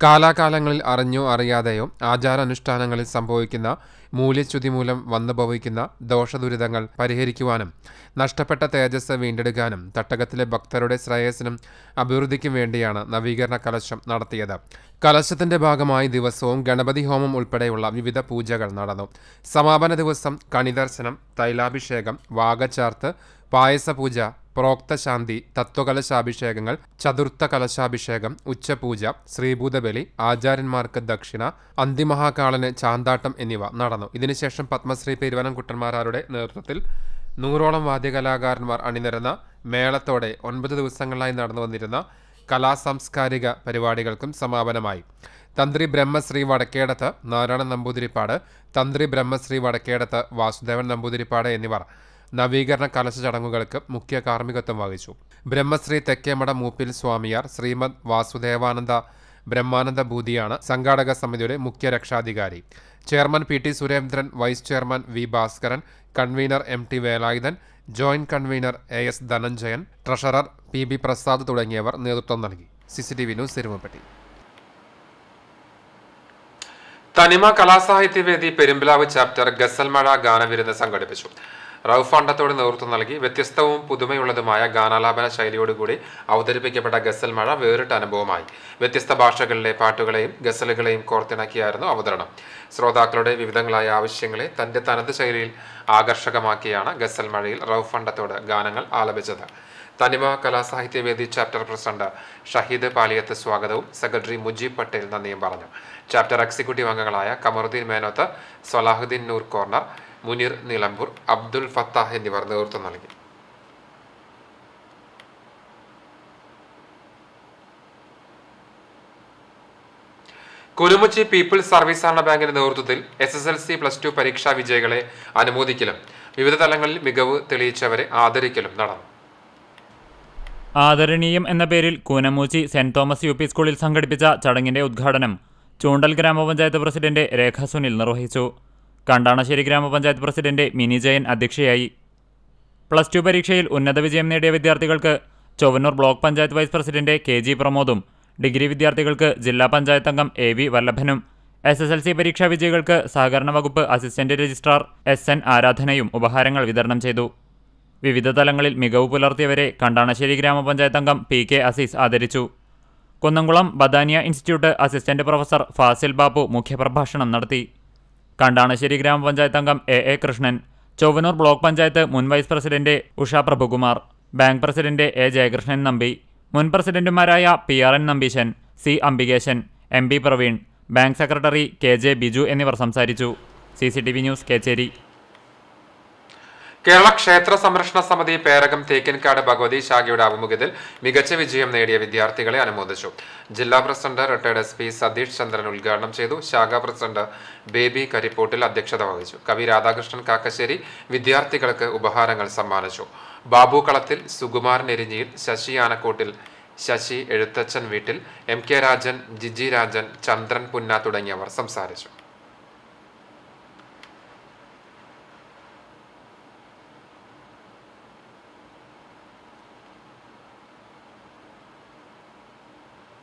കാലാകാലങ്ങളിൽ അറിഞ്ഞോ അറിയാതെയോ ആചാരാനുഷ്ഠാനങ്ങളിൽ സംഭവിക്കുന്ന മൂല്യച്യുതി മൂലം വന്നുഭവിക്കുന്ന ദോഷദുരിതങ്ങൾ പരിഹരിക്കുവാനും നഷ്ടപ്പെട്ട തേജസ് വീണ്ടെടുക്കാനും തട്ടകത്തിലെ ഭക്തരുടെ ശ്രേയസിനും അഭിവൃദ്ധിക്കും വേണ്ടിയാണ് നവീകരണ കലശം നടത്തിയത് കലശത്തിന്റെ ഭാഗമായി ദിവസവും ഗണപതി ഹോമം ഉൾപ്പെടെയുള്ള വിവിധ പൂജകൾ നടന്നു സമാപന ദിവസം കണിദർശനം തൈലാഭിഷേകം വാഗചാർത്ത് പായസപൂജ പ്രോക്തശാന്തി തത്വകലശാഭിഷേകങ്ങൾ ചതുർത്ഥ കലശാഭിഷേകം ഉച്ചപൂജ ശ്രീഭൂതബലി ആചാര്യന്മാർക്ക് ദക്ഷിണ അന്തിമഹാകാളന് ചാന്താട്ടം എന്നിവ നടന്നു ഇതിനുശേഷം പത്മശ്രീ പെരുവനംകുട്ടന്മാരുടെ നേതൃത്വത്തിൽ നൂറോളം വാദ്യകലാകാരന്മാർ അണിനിരന്ന മേളത്തോടെ ഒൻപത് ദിവസങ്ങളിലായി നടന്നു വന്നിരുന്ന കലാസാംസ്കാരിക പരിപാടികൾക്കും സമാപനമായി തന്ത്രി ബ്രഹ്മശ്രീ വടക്കേടത്ത് നാരായണൻ നമ്പൂതിരിപ്പാട് തന്ത്രി ബ്രഹ്മശ്രീ വടക്കേടത്ത് വാസുദേവൻ നമ്പൂതിരിപ്പാട് എന്നിവർ നവീകരണ കലശ ചടങ്ങുകൾക്ക് മുഖ്യ കാർമ്മികത്വം വഹിച്ചു ബ്രഹ്മശ്രീ തെക്കേമട മൂപ്പിൽ സ്വാമിയാർ ശ്രീമദ് വാസുദേവാനന്ദ ബ്രഹ്മാനന്ദ ഭൂതിയാണ് സംഘാടക സമിതിയുടെ മുഖ്യ രക്ഷാധികാരി chairman P T Surendran vice chairman V Bhaskaran convener M T Velayudhan joint convener A S Dhananjayan treasurer P B Prasad തുടങ്ങിയവർ നേതൃത്വം നൽകി C C T V news Thirumappetty Thanima Kalasahithyavedi Perumbalavu chapter ഗസൽമഴ ഗാനവിരുന്ന് സംഘടിപ്പിച്ചു റൌഫ് അണ്ടത്തോട് നേതൃത്വം നൽകി വ്യത്യസ്തവും പുതുമയുള്ളതുമായ ഗാനാലാപന ശൈലിയോടുകൂടി അവതരിപ്പിക്കപ്പെട്ട ഗസൽ മഴ വേറിട്ട അനുഭവമായി വ്യത്യസ്ത ഭാഷകളിലെ പാട്ടുകളെയും ഗസലുകളെയും കോർത്തിണക്കിയായിരുന്നു അവതരണം ശ്രോതാക്കളുടെ വിവിധങ്ങളായ ആവശ്യങ്ങളെ തന്റെ തനത് ശൈലിയിൽ ആകർഷകമാക്കിയാണ് ഗസൽ മഴയിൽ റൌഫ് അണ്ടത്തോട് ഗാനങ്ങൾ ആലപിച്ചത് തനിമ കലാസാഹിത്യവേദി ചാപ്റ്റർ പ്രസിഡന്റ് ഷഹീദ് പാലിയത്ത് സ്വാഗതവും സെക്രട്ടറി മുജീബ് പട്ടേൽ നന്ദിയും പറഞ്ഞു ചാപ്റ്റർ എക്സിക്യൂട്ടീവ് അംഗങ്ങളായ കമറുദ്ദീൻ മേനോത്ത് സലാഹുദ്ദീൻ നൂർ കോർണർ മുനീർ നിലമ്പൂർ അബ്ദുൽ ഫത്താഹ് എന്നിവർ നേതൃത്വം നൽകി കുരുമുച്ചി പീപ്പിൾസ് സർവീസ് സഹകരണ ബാങ്കിന്റെ നേതൃത്വത്തിൽ S S L C plus two പരീക്ഷാ വിജയികളെ അനുമോദിക്കലും വിവിധ തലങ്ങളിൽ മികവ് തെളിയിച്ചവരെ ആദരിക്കലും നടന്നു ആദരണീയം എന്ന പേരിൽ Koonamoochi saint Thomas U P സ്കൂളിൽ സംഘടിപ്പിച്ച ചടങ്ങിന്റെ ഉദ്ഘാടനം ചൂണ്ടൽ ഗ്രാമപഞ്ചായത്ത് പ്രസിഡന്റ് രേഖ സുനിൽ നിർവഹിച്ചു കണ്ടാണശ്ശേരി ഗ്രാമപഞ്ചായത്ത് പ്രസിഡന്റ് മിനി ജയൻ അധ്യക്ഷയായി പ്ലസ് ടു പരീക്ഷയിൽ ഉന്നത വിജയം നേടിയ വിദ്യാർത്ഥികൾക്ക് Chowwannur block panchayat vice president K G പ്രമോദും ഡിഗ്രി വിദ്യാർത്ഥികൾക്ക് ജില്ലാ പഞ്ചായത്ത് അംഗം എ വി വല്ലഭനും എസ് എസ് എൽ സി പരീക്ഷാ വിജയികൾക്ക് സഹകരണ വകുപ്പ് അസിസ്റ്റന്റ് രജിസ്ട്രാർ എസ് എൻ ആരാധനയും ഉപഹാരങ്ങൾ വിതരണം ചെയ്തു വിവിധ തലങ്ങളിൽ മികവ് പുലർത്തിയവരെ കണ്ടാണശ്ശേരി ഗ്രാമപഞ്ചായത്ത് അംഗം പി കെ അസീസ് ആദരിച്ചു Kunnamkulam Badaniya institute assistant professor Fazil Babu മുഖ്യപ്രഭാഷണം നടത്തി കണ്ടാണശ്ശേരി ഗ്രാമപഞ്ചായത്ത് അംഗം A A Krishnan Chowwannur block panchayat മുൻ vice president Usha Prabhukumar bank president A Jayakrishnan Nambi മുൻ പ്രസിഡന്റുമാരായ P R N Nambeesan C Ambikesan M P Praveen bank secretary K J Biju എന്നിവർ സംസാരിച്ചു C C T V news Kechery Kerala ക്ഷേത്ര സംരക്ഷണ സമിതി പേരകം തേക്കിൻകാട് ഭഗവതി ശാഖയുടെ ആഭിമുഖ്യത്തിൽ മികച്ച വിജയം നേടിയ വിദ്യാർത്ഥികളെ അനുമോദിച്ചു ജില്ലാ president retired S P Satheesh Chandran ഉദ്ഘാടനം ചെയ്തു ശാഖാ പ്രസിഡന്റ് ബേബി കരിപ്പോട്ടിൽ അധ്യക്ഷത വഹിച്ചു കവി രാധാകൃഷ്ണൻ കാക്കശ്ശേരി വിദ്യാർത്ഥികൾക്ക് ഉപഹാരങ്ങൾ സമ്മാനിച്ചു ബാബു സുകുമാരൻ എരിഞ്ഞിയിൽ ശശി ആനക്കോട്ടിൽ ശശി എഴുത്തച്ഛൻ വീട്ടിൽ എം കെ രാജൻ ജിജി രാജൻ ചന്ദ്രൻ പുന്ന തുടങ്ങിയവർ സംസാരിച്ചു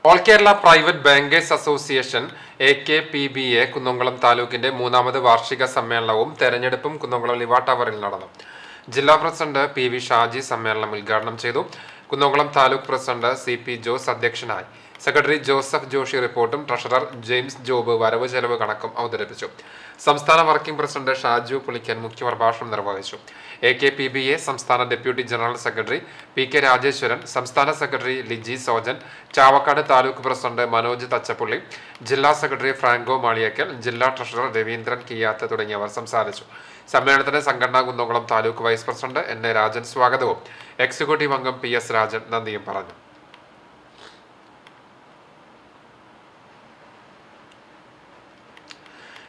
all Kerala private bankers association A K P B A Kunnamkulam താലൂക്കിന്റെ മൂന്നാമത് വാർഷിക സമ്മേളനവും തെരഞ്ഞെടുപ്പും കുന്നംകുളം ലിവാ ടവറിൽ നടന്നു ജില്ലാ പ്രസിഡന്റ് പി വി ഷാജി സമ്മേളനം ഉദ്ഘാടനം ചെയ്തു Kunnamkulam taluk president C P Jose അധ്യക്ഷനായി സെക്രട്ടറി ജോസഫ് ജോഷി റിപ്പോർട്ടും ട്രഷറർ ജെയിംസ് ജോബ് വരവ് ചെലവ് കണക്കും അവതരിപ്പിച്ചു സംസ്ഥാന വർക്കിംഗ് പ്രസിഡന്റ് ഷാജു പുളിക്കൻ മുഖ്യപ്രഭാഷണം നിർവഹിച്ചു A K P B A സംസ്ഥാന deputy general secretary P K Rajeswaran സംസ്ഥാന സെക്രട്ടറി ലിജി സോജൻ ചാവക്കാട് താലൂക്ക് പ്രസിഡന്റ് മനോജ് തച്ചപ്പുള്ളി ജില്ലാ സെക്രട്ടറി ഫ്രാങ്കോ മാളിയക്കൽ ജില്ലാ ട്രഷറർ രവീന്ദ്രൻ കിയാത്ത് തുടങ്ങിയവർ സംസാരിച്ചു സമ്മേളനത്തിന് സംഘടനാ Kunnamkulam taluk vice president N A Rajan സ്വാഗതവും എക്സിക്യൂട്ടീവ് അംഗം പി എസ് രാജൻ നന്ദിയും പറഞ്ഞു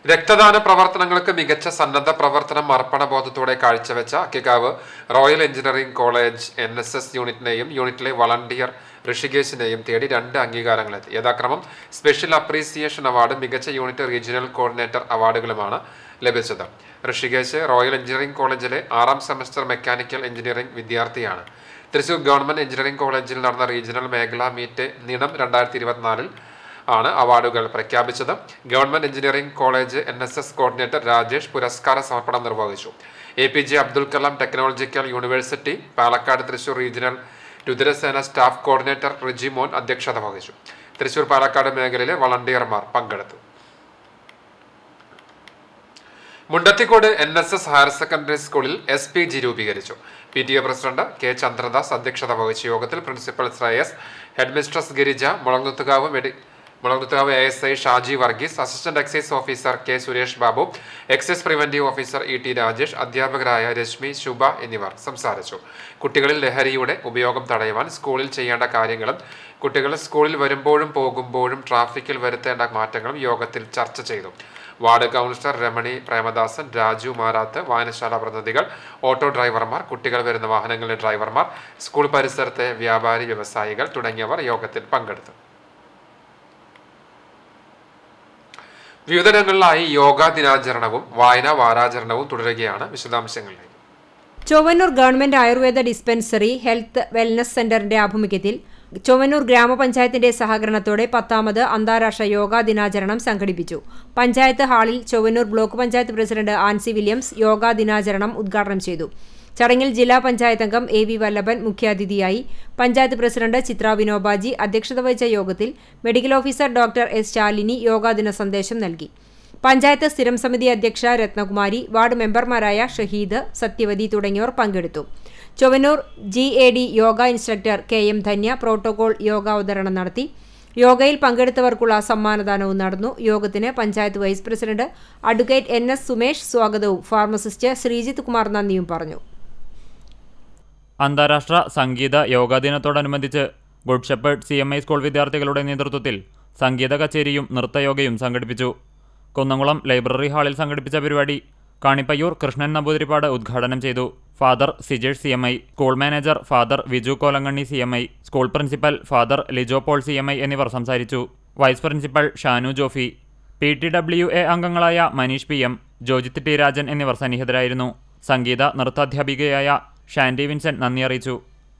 രക്തദാന പ്രവർത്തനങ്ങൾക്ക് മികച്ച സന്നദ്ധ പ്രവർത്തനം അർപ്പണബോധത്തോടെ കാഴ്ചവെച്ച കികാവ് Royal engineering college N S S യൂണിറ്റിനെയും യൂണിറ്റിലെ വളണ്ടിയർ ഋഷികേശിനെയും തേടി രണ്ട് അംഗീകാരങ്ങളെത്തി യഥാക്രമം സ്പെഷ്യൽ അപ്രീസിയേഷൻ അവാർഡ് മികച്ച യൂണിറ്റ് റീജിയണൽ കോർഡിനേറ്റർ അവാർഡുകളുമാണ് ലഭിച്ചത് ഋഷികേശ് റോയൽ എഞ്ചിനീയറിംഗ് കോളേജിലെ ആറാം സെമസ്റ്റർ മെക്കാനിക്കൽ എഞ്ചിനീയറിംഗ് വിദ്യാർത്ഥിയാണ് തൃശൂർ ഗവൺമെന്റ് എഞ്ചിനീയറിംഗ് കോളേജിൽ നടന്ന റീജിയണൽ മേഖലാ മീറ്റ് നിണം രണ്ടായിരത്തി ഇരുപത്തിനാലിൽ ആണ് അവാർഡുകൾ പ്രഖ്യാപിച്ചത് government engineering college N S S coordinator Rajesh പുരസ്കാര സമർപ്പണം നിർവഹിച്ചു A P J Abdul Kalam technological university Palakkad Thrissur regional Rudrasena staff coordinator മോൻ അധ്യക്ഷത വഹിച്ചു തൃശൂർ പാലക്കാട് മേഖലയിലെ വളണ്ടിയർമാർ പങ്കെടുത്തു Mundathikode N S S higher secondary സ്കൂളിൽ എസ് പി ജി രൂപീകരിച്ചു P T A president K Chandradas അധ്യക്ഷത വഹിച്ച യോഗത്തിൽ പ്രിൻസിപ്പൽ ശ്രേയസ് ഹെഡ്മിസ്ട്രസ് ഗിരിജ മുളങ്ങുത്തുകാവ് മെഡി വളർത്താവ് A S I Shaji Varghese assistant excise officer K Suresh Babu excise preventive officer E T Rajesh അധ്യാപകരായ രശ്മി ശുഭ എന്നിവർ സംസാരിച്ചു കുട്ടികളിൽ ലഹരിയുടെ ഉപയോഗം തടയുവാൻ സ്കൂളിൽ ചെയ്യേണ്ട കാര്യങ്ങളും കുട്ടികൾ സ്കൂളിൽ വരുമ്പോഴും പോകുമ്പോഴും ട്രാഫിക്കിൽ വരുത്തേണ്ട മാറ്റങ്ങളും യോഗത്തിൽ ചർച്ച ചെയ്തു വാർഡ് കൗൺസിലർ രമണി പ്രേമദാസൻ രാജു മാരാത്ത് വായനശാല പ്രതിനിധികൾ ഓട്ടോ ഡ്രൈവർമാർ കുട്ടികൾ വരുന്ന വാഹനങ്ങളിലെ ഡ്രൈവർമാർ സ്കൂൾ പരിസരത്തെ വ്യാപാരി വ്യവസായികൾ തുടങ്ങിയവർ യോഗത്തിൽ പങ്കെടുത്തു രംഗങ്ങളിലായി യോഗാ ദിനാചരണവും വായനാ വാരാചരണവും തുടരുകയാണ് വിശദാംശങ്ങളിലേക്ക് Chowwannur government Ayurveda dispensary health wellness സെന്ററിന്റെ ആഭിമുഖ്യത്തിൽ ചൊവ്വന്നൂർ ഗ്രാമപഞ്ചായത്തിന്റെ സഹകരണത്തോടെ പത്താമത് അന്താരാഷ്ട്ര യോഗാ ദിനാചരണം സംഘടിപ്പിച്ചു പഞ്ചായത്ത് ഹാളിൽ Chowwannur block panchayat president Ancy Williams yoga ദിനാചരണം ഉദ്ഘാടനം ചെയ്തു ചടങ്ങിൽ ജില്ലാ പഞ്ചായത്ത് അംഗം എ വി വല്ലഭൻ മുഖ്യാതിഥിയായി പഞ്ചായത്ത് പ്രസിഡന്റ് ചിത്ര വിനോബാജി അധ്യക്ഷത വഹിച്ച യോഗത്തിൽ medical officer doctor S Shalini യോഗാദിന സന്ദേശം നൽകി പഞ്ചായത്ത് സ്ഥിരം സമിതി അധ്യക്ഷ രത്നകുമാരി വാർഡ് മെമ്പർമാരായ ഷഹീദ് സത്യവതി തുടങ്ങിയവർ പങ്കെടുത്തു Chowannur G A D yoga instructor K M Dhanya protocol അവതരണം നടത്തി യോഗയിൽ പങ്കെടുത്തവർക്കുള്ള സമ്മാനദാനവും നടന്നു യോഗത്തിന് panchayat vice president advocate N S Sumesh സ്വാഗതവും ഫാർമസിസ്റ്റ് ശ്രീജിത്ത് കുമാർ നന്ദിയും പറഞ്ഞു അന്താരാഷ്ട്ര സംഗീത യോഗാ ദിനത്തോടനുബന്ധിച്ച് Good Shepherd C M I school വിദ്യാർത്ഥികളുടെ നേതൃത്വത്തിൽ സംഗീത കച്ചേരിയും നൃത്തയോഗയും സംഘടിപ്പിച്ചു കുന്നംകുളം ലൈബ്രറി ഹാളിൽ സംഘടിപ്പിച്ച പരിപാടി കാണിപ്പയ്യൂർ കൃഷ്ണൻ നമ്പൂതിരിപ്പാട് ഉദ്ഘാടനം ചെയ്തു father Sijesh C M I school manager father Viju Kolangany C M I school principal father Lijo Paul C M I എന്നിവർ സംസാരിച്ചു vice principal Shanu Jofy P T W A അംഗങ്ങളായ Maneesh P M Jojith T Rajan എന്നിവർ സന്നിഹിതരായിരുന്നു സംഗീത നൃത്താധ്യാപികയായ ഷാൻഡി വിൻസെന്റ് നന്ദി അറിയിച്ചു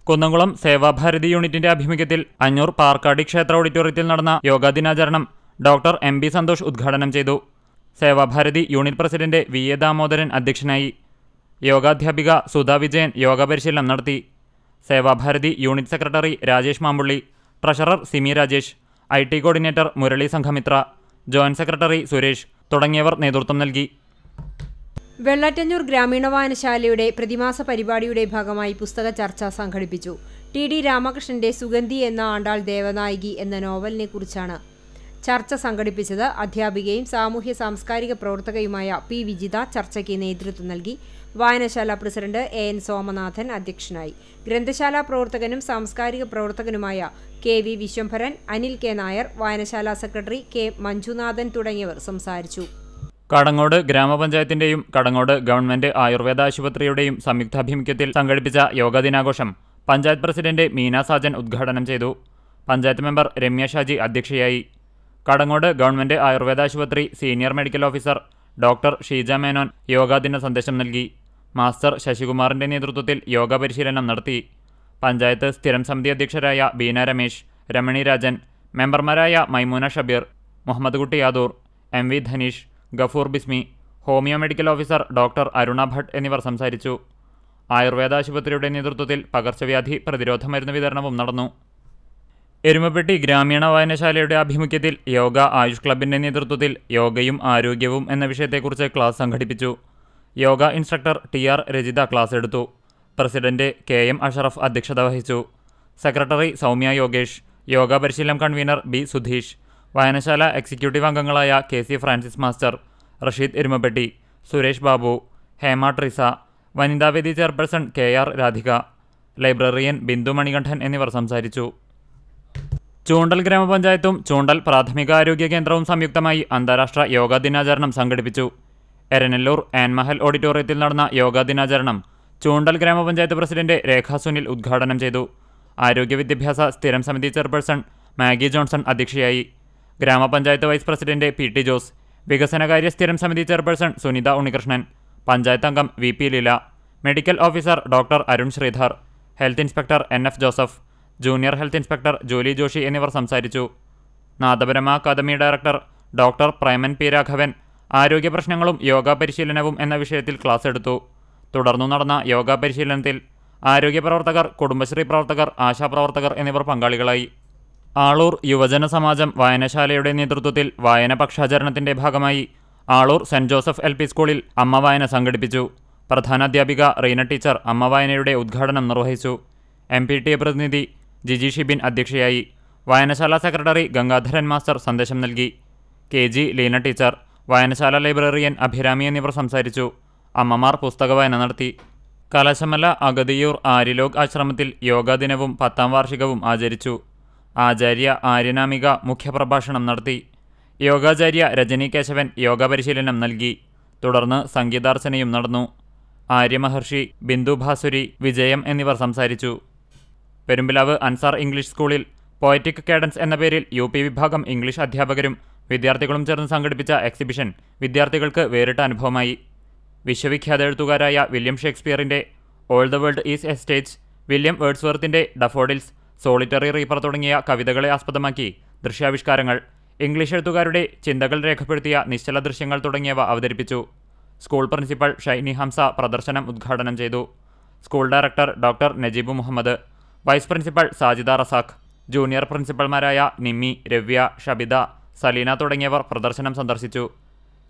കുന്നംകുളം സേവാഭാരതി യൂണിറ്റിന്റെ ആഭിമുഖ്യത്തിൽ അഞ്ഞൂർ പാർക്കാടി ക്ഷേത്ര ഓഡിറ്റോറിയത്തിൽ നടന്ന യോഗാ ദിനാചരണം ഡോക്ടർ എം ബി സന്തോഷ് ഉദ്ഘാടനം ചെയ്തു Sevabharathi unit president V A Damodaran അധ്യക്ഷനായി യോഗാധ്യാപിക സുധാ വിജയൻ യോഗ പരിശീലനം നടത്തി Sevabharathi unit secretary Rajesh Mampully treasurer Simi Rajesh I T coordinator Murali Sanghamithra joint secretary Suresh തുടങ്ങിയവർ നേതൃത്വം നൽകി വെള്ളാറ്റഞ്ഞൂർ ഗ്രാമീണ വായനശാലയുടെ പ്രതിമാസ പരിപാടിയുടെ ഭാഗമായി പുസ്തക ചർച്ച സംഘടിപ്പിച്ചു ടി ഡി രാമകൃഷ്ണന്റെ സുഗന്ധി എന്ന ആണ്ടാൾ ദേവനായകി എന്ന നോവലിനെ കുറിച്ചാണ് ചർച്ച സംഘടിപ്പിച്ചത് അധ്യാപികയും സാമൂഹ്യ സാംസ്കാരിക പ്രവർത്തകയുമായ പി വിജിത ചർച്ചയ്ക്ക് നേതൃത്വം നൽകി വായനശാല പ്രസിഡന്റ് എ എൻ സോമനാഥൻ അധ്യക്ഷനായി ഗ്രന്ഥശാല പ്രവർത്തകനും സാംസ്കാരിക പ്രവർത്തകനുമായ K V Viswambharan Anil K Nair വായനശാല സെക്രട്ടറി കെ മഞ്ജുനാഥൻ തുടങ്ങിയവർ സംസാരിച്ചു കടങ്ങോട് ഗ്രാമപഞ്ചായത്തിന്റെയും കടങ്ങോട് ഗവൺമെന്റ് ആയുർവേദ ആശുപത്രിയുടെയും സംയുക്താഭിമുഖ്യത്തിൽ സംഘടിപ്പിച്ച യോഗാ ദിനാഘോഷം പഞ്ചായത്ത് പ്രസിഡന്റ് മീന സാജൻ ഉദ്ഘാടനം ചെയ്തു പഞ്ചായത്ത് മെമ്പർ രമ്യ ഷാജി അധ്യക്ഷയായി കടങ്ങോട് ഗവൺമെന്റ് ആയുർവേദ ആശുപത്രി senior medical officer doctor Sheeja Menon യോഗാദിന സന്ദേശം നൽകി മാസ്റ്റർ ശശികുമാറിന്റെ നേതൃത്വത്തിൽ യോഗ പരിശീലനം നടത്തി പഞ്ചായത്ത് സ്ഥിരം സമിതി അധ്യക്ഷരായ ബീന രമേശ് രമണി രാജൻ മെമ്പർമാരായ Maimoona Shabeer Muhammad Kutty Yadoor M V Dhaneesh Gafoor Bismi homeo medical officer doctor Aruna Bhat എന്നിവർ സംസാരിച്ചു ആയുർവേദ ആശുപത്രിയുടെ നേതൃത്വത്തിൽ പകർച്ചവ്യാധി പ്രതിരോധ മരുന്ന് വിതരണവും നടന്നു എരുമപ്പെട്ടി ഗ്രാമീണ വായനശാലയുടെ ആഭിമുഖ്യത്തിൽ യോഗ ആയുഷ് ക്ലബിൻ്റെ നേതൃത്വത്തിൽ യോഗയും ആരോഗ്യവും എന്ന വിഷയത്തെക്കുറിച്ച് ക്ലാസ് സംഘടിപ്പിച്ചു yoga instructor T R Rajitha class എടുത്തു പ്രസിഡന്റ് കെ എം അഷറഫ് അധ്യക്ഷത വഹിച്ചു സെക്രട്ടറി സൗമ്യ യോഗേഷ് യോഗ പരിശീലനം കൺവീനർ ബി സുധീഷ് വായനശാല എക്സിക്യൂട്ടീവ് അംഗങ്ങളായ K C Francis master Rasheed Erumapetty Suresh Babu Hema Trisa വനിതാവേദി chairperson K R Radhika librarian Bindu Manikandan എന്നിവർ സംസാരിച്ചു ചൂണ്ടൽ ഗ്രാമപഞ്ചായത്തും ചൂണ്ടൽ പ്രാഥമികാരോഗ്യ കേന്ദ്രവും സംയുക്തമായി അന്താരാഷ്ട്ര യോഗാ ദിനാചരണം സംഘടിപ്പിച്ചു എരനല്ലൂർ ആൻമഹൽ ഓഡിറ്റോറിയത്തിൽ നടന്ന യോഗാ ദിനാചരണം ചൂണ്ടൽ ഗ്രാമപഞ്ചായത്ത് പ്രസിഡന്റ് രേഖാ സുനിൽ ഉദ്ഘാടനം ചെയ്തു ആരോഗ്യ വിദ്യാഭ്യാസ സ്ഥിരം സമിതി ചെയർപേഴ്സൺ മാഗി ജോൺസൺ അധ്യക്ഷയായി ഗ്രാമപഞ്ചായത്ത് vice president P T Jose വികസനകാര്യ സ്ഥിരം സമിതി ചെയർപേഴ്സൺ സുനിത ഉണ്ണികൃഷ്ണൻ പഞ്ചായത്ത് അംഗം V P Leela medical officer doctor Arun Sreedhar health inspector N F Joseph junior health inspector Joly Joshi എന്നിവർ സംസാരിച്ചു നാദപരമ academy director doctor Preman P Raghavan ആരോഗ്യ പ്രശ്നങ്ങളും യോഗാ പരിശീലനവും എന്ന വിഷയത്തിൽ ക്ലാസ് എടുത്തു തുടർന്നു നടന്ന യോഗാ പരിശീലനത്തിൽ ആരോഗ്യ പ്രവർത്തകർ കുടുംബശ്രീ പ്രവർത്തകർ ആശാപ്രവർത്തകർ എന്നിവർ പങ്കാളികളായി ആളൂർ യുവജന സമാജം വായനശാലയുടെ നേതൃത്വത്തിൽ വായന പക്ഷാചരണത്തിന്റെ ഭാഗമായി Aloor saint Joseph L P സ്കൂളിൽ അമ്മ വായന സംഘടിപ്പിച്ചു പ്രധാനാധ്യാപിക റീന ടീച്ചർ അമ്മ വായനയുടെ ഉദ്ഘാടനം നിർവഹിച്ചു എം പി ടി എ പ്രതിനിധി ജിജി ഷിബിൻ അധ്യക്ഷയായി വായനശാല സെക്രട്ടറി ഗംഗാധരൻ മാസ്റ്റർ സന്ദേശം നൽകി കെ ജി ലീന ടീച്ചർ വായനശാല ലൈബ്രറിയൻ അഭിരാമി എന്നിവർ സംസാരിച്ചു അമ്മമാർ പുസ്തക വായന നടത്തി കലാശമല അഗതിയൂർ ആരിലോക് ആശ്രമത്തിൽ യോഗാ ദിനവും പത്താം വാർഷികവും ആചരിച്ചു ആചാര്യ ആര്യനാമിക മുഖ്യപ്രഭാഷണം നടത്തി യോഗാചാര്യ രജനി കേശവൻ യോഗ പരിശീലനം നൽകി തുടർന്ന് സംഗീതാർച്ചനയും നടന്നു ആര്യമഹർഷി ബിന്ദുഭാസുരി വിജയം എന്നിവർ സംസാരിച്ചു പെരുമ്പിലാവ് അൻസാർ ഇംഗ്ലീഷ് സ്കൂളിൽ പോയറ്റിക് കേഡൻസ് എന്ന പേരിൽ യു വിഭാഗം ഇംഗ്ലീഷ് അധ്യാപകരും വിദ്യാർത്ഥികളും ചേർന്ന് സംഘടിപ്പിച്ച എക്സിബിഷൻ വിദ്യാർത്ഥികൾക്ക് വേറിട്ട അനുഭവമായി വിശ്വവിഖ്യാത എഴുത്തുകാരായ വില്യം ഷേക്സ്പിയറിൻ്റെ all the world is a stage William വേർഡ്സ്വർത്തിൻ്റെ ഡഫോഡിൽസ് സോളിറ്ററി റീപ്പർ തുടങ്ങിയ കവിതകളെ ആസ്പദമാക്കി ദൃശ്യാവിഷ്കാരങ്ങൾ ഇംഗ്ലീഷ് എഴുത്തുകാരുടെ ചിന്തകൾ രേഖപ്പെടുത്തിയ നിശ്ചല ദൃശ്യങ്ങൾ തുടങ്ങിയവ അവതരിപ്പിച്ചു സ്കൂൾ പ്രിൻസിപ്പൽ ഷൈനി ഹംസ പ്രദർശനം ഉദ്ഘാടനം ചെയ്തു school director doctor Najeeb Muhammad vice principal Sajida Razak junior പ്രിൻസിപ്പൽമാരായ നിമ്മി രവ്യ ഷബിദ സലീന തുടങ്ങിയവർ പ്രദർശനം സന്ദർശിച്ചു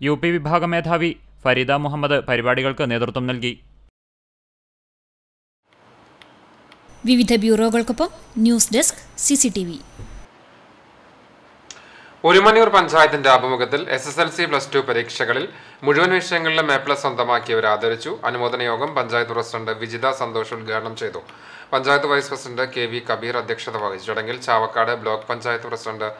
യു വിഭാഗം മേധാവി ഫരീദ മുഹമ്മദ് പരിപാടികൾക്ക് നേതൃത്വം നൽകി വിവിധ ബ്യൂറോകൾക്കൊപ്പം ന്യൂസ് ഡെസ്ക് സിസിടിവി ഒരുമണിയൂർ പഞ്ചായത്തിന്റെ ആഭിമുഖ്യത്തിൽ S S L C plus two പരീക്ഷകളിൽ മുഴുവൻ വിഷയങ്ങളിലും എ പ്ലസ് സ്വന്തമാക്കിയവർ ആദരിച്ചു അനുമോദന യോഗം പഞ്ചായത്ത് പ്രസിഡന്റ് വിജിത സന്തോഷ് ഉദ്ഘാടനം ചെയ്തു panchayat vice president K V Kabeer അധ്യക്ഷത വഹിച്ചു ചടങ്ങിൽ Chavakkad block panchayat president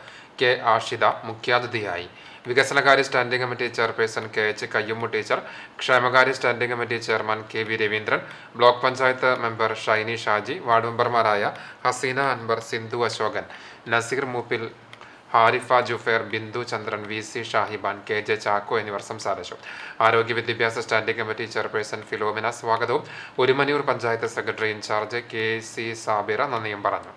K Ashitha മുഖ്യാതിഥിയായി വികസനകാര്യ standing committee chairperson K H Kayyammu teacher ക്ഷേമകാര്യ standing committee chairman K V Raveendran block panchayat member Shiny Shaji ward മെമ്പർമാരായ Haseena Anwar Sindhu Ashokan Naseer Moopil Harifa Jufer Bindu Chandran V C Shahiban K J Chacko എന്നിവർ സംസാരിച്ചു ആരോഗ്യ വിദ്യാഭ്യാസ സ്റ്റാൻഡിംഗ് കമ്മിറ്റി ചെയർപേഴ്സൺ ഫിലോമിന സ്വാഗതവും Orumanayur panchayat secretary in charge K C Sabira നന്ദിയും പറഞ്ഞു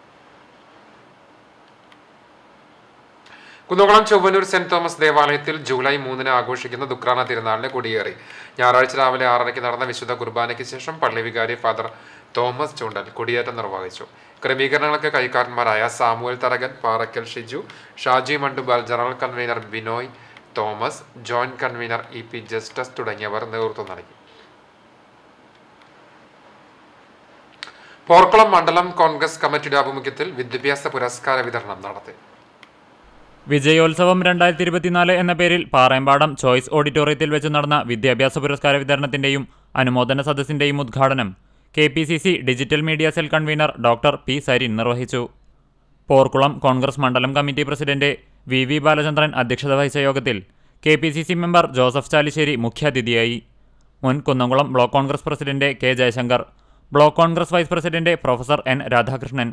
കുന്നംകുളം ചൊവ്വനൂർ സെന്റ് തോമസ് ദേവാലയത്തിൽ ജൂലൈ മൂന്നിന് ആഘോഷിക്കുന്ന ദുക്രാന തിരുനാളിന് കൊടിയേറി ഞായറാഴ്ച രാവിലെ ആറരയ്ക്ക് നടന്ന വിശുദ്ധ കുർബാനയ്ക്ക് ശേഷം പള്ളി വികാരി ഫാദർ തോമസ് ചൂണ്ടൽ കൊടിയേറ്റം നിർവഹിച്ചു ക്രമീകരണങ്ങൾക്ക് കൈക്കാരന്മാരായ Samuel Tharakan Parakkal Shiju Shaji Mandubal general convener Binoy Thomas joint convener E P Justus തുടങ്ങിയവർ നേതൃത്വം നൽകി പോർക്കുളം മണ്ഡലം കോൺഗ്രസ് കമ്മിറ്റിയുടെ ആഭിമുഖ്യത്തിൽ വിദ്യാഭ്യാസ പുരസ്കാര വിതരണം നടത്തി വിജയോത്സവം രണ്ടായിരത്തി ഇരുപത്തിനാല് എന്ന പേരിൽ പാറയമ്പാടം ചോയ്സ് ഓഡിറ്റോറിയത്തിൽ വെച്ച് നടന്ന വിദ്യാഭ്യാസ പുരസ്കാര വിതരണത്തിന്റെയും അനുമോദന സദസ്സിന്റെയും ഉദ്ഘാടനം K P C C digital media cell convener doctor P Sarin നിർവഹിച്ചു പോർക്കുളം കോൺഗ്രസ് മണ്ഡലം committee president V V Balachandran അധ്യക്ഷത വഹിച്ച യോഗത്തിൽ K P C C member Joseph Chalissery മുഖ്യാതിഥിയായി മുൻ Kunnamkulam block Congress president K Jayasankar block Congress vice president professor N Radhakrishnan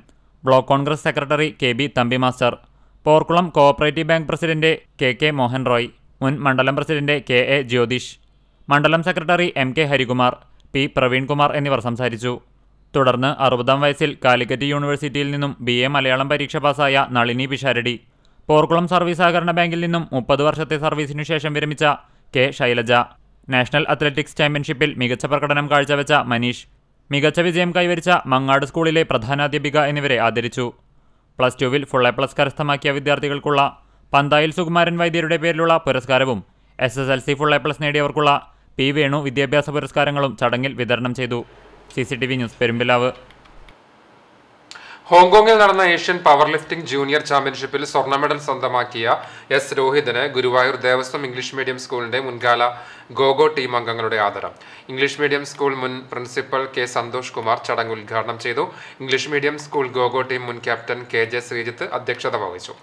block Congress secretary K B Thampi master Porkulam cooperative bank president K K Mohan Roy മുൻ മണ്ഡലം president K A Jyothish മണ്ഡലം secretary M K Harikumar P Praveenkumar എന്നിവർ സംസാരിച്ചു തുടർന്ന് അറുപതാം വയസ്സിൽ കാലിക്കറ്റ് യൂണിവേഴ്സിറ്റിയിൽ നിന്നും ബി എ മലയാളം പരീക്ഷ പാസായ നളിനി പിഷാരടി പോർക്കുളം സർവീസ് സഹകരണ ബാങ്കിൽ നിന്നും മുപ്പത് വർഷത്തെ സർവീസിനു ശേഷം വിരമിച്ച കെ ശൈലജ നാഷണൽ അത്ലറ്റിക്സ് ചാമ്പ്യൻഷിപ്പിൽ മികച്ച പ്രകടനം കാഴ്ചവെച്ച മനീഷ് മികച്ച വിജയം കൈവരിച്ച മങ്ങാട് സ്കൂളിലെ പ്രധാനാധ്യാപിക എന്നിവരെ ആദരിച്ചു പ്ലസ് ടുവിൽ ഫുൾ എ പ്ലസ് കരസ്ഥമാക്കിയ വിദ്യാർത്ഥികൾക്കുള്ള പന്തായിൽ സുകുമാരൻ വൈദ്യരുടെ പേരിലുള്ള പുരസ്കാരവും S S L C full A plus നേടിയവർക്കുള്ള പി വേണു വിദ്യാഭ്യാസ പുരസ്കാരങ്ങളും ചടങ്ങിൽ വിതരണം ചെയ്തു C C T V news Perumpilavu ഹോങ്കോങ്ങിൽ നടന്ന ഏഷ്യൻ പവർ ലിഫ്റ്റിംഗ് ജൂനിയർ ചാമ്പ്യൻഷിപ്പിൽ സ്വർണ്ണ മെഡൽ സ്വന്തമാക്കിയ എസ് രോഹിതിന് ഗുരുവായൂർ ദേവസ്വം ഇംഗ്ലീഷ് മീഡിയം സ്കൂളിന്റെ മുൻകാല ഗോഗോ ടീം അംഗങ്ങളുടെ ആദരം ഇംഗ്ലീഷ് മീഡിയം സ്കൂൾ മുൻ പ്രിൻസിപ്പൽ കെ സന്തോഷ് കുമാർ ചടങ്ങ് ഉദ്ഘാടനം ചെയ്തു ഇംഗ്ലീഷ് മീഡിയം സ്കൂൾ ഗോഗോ ടീം മുൻ ക്യാപ്റ്റൻ കെ ജെ ശ്രീജിത്ത് അധ്യക്ഷത വഹിച്ചു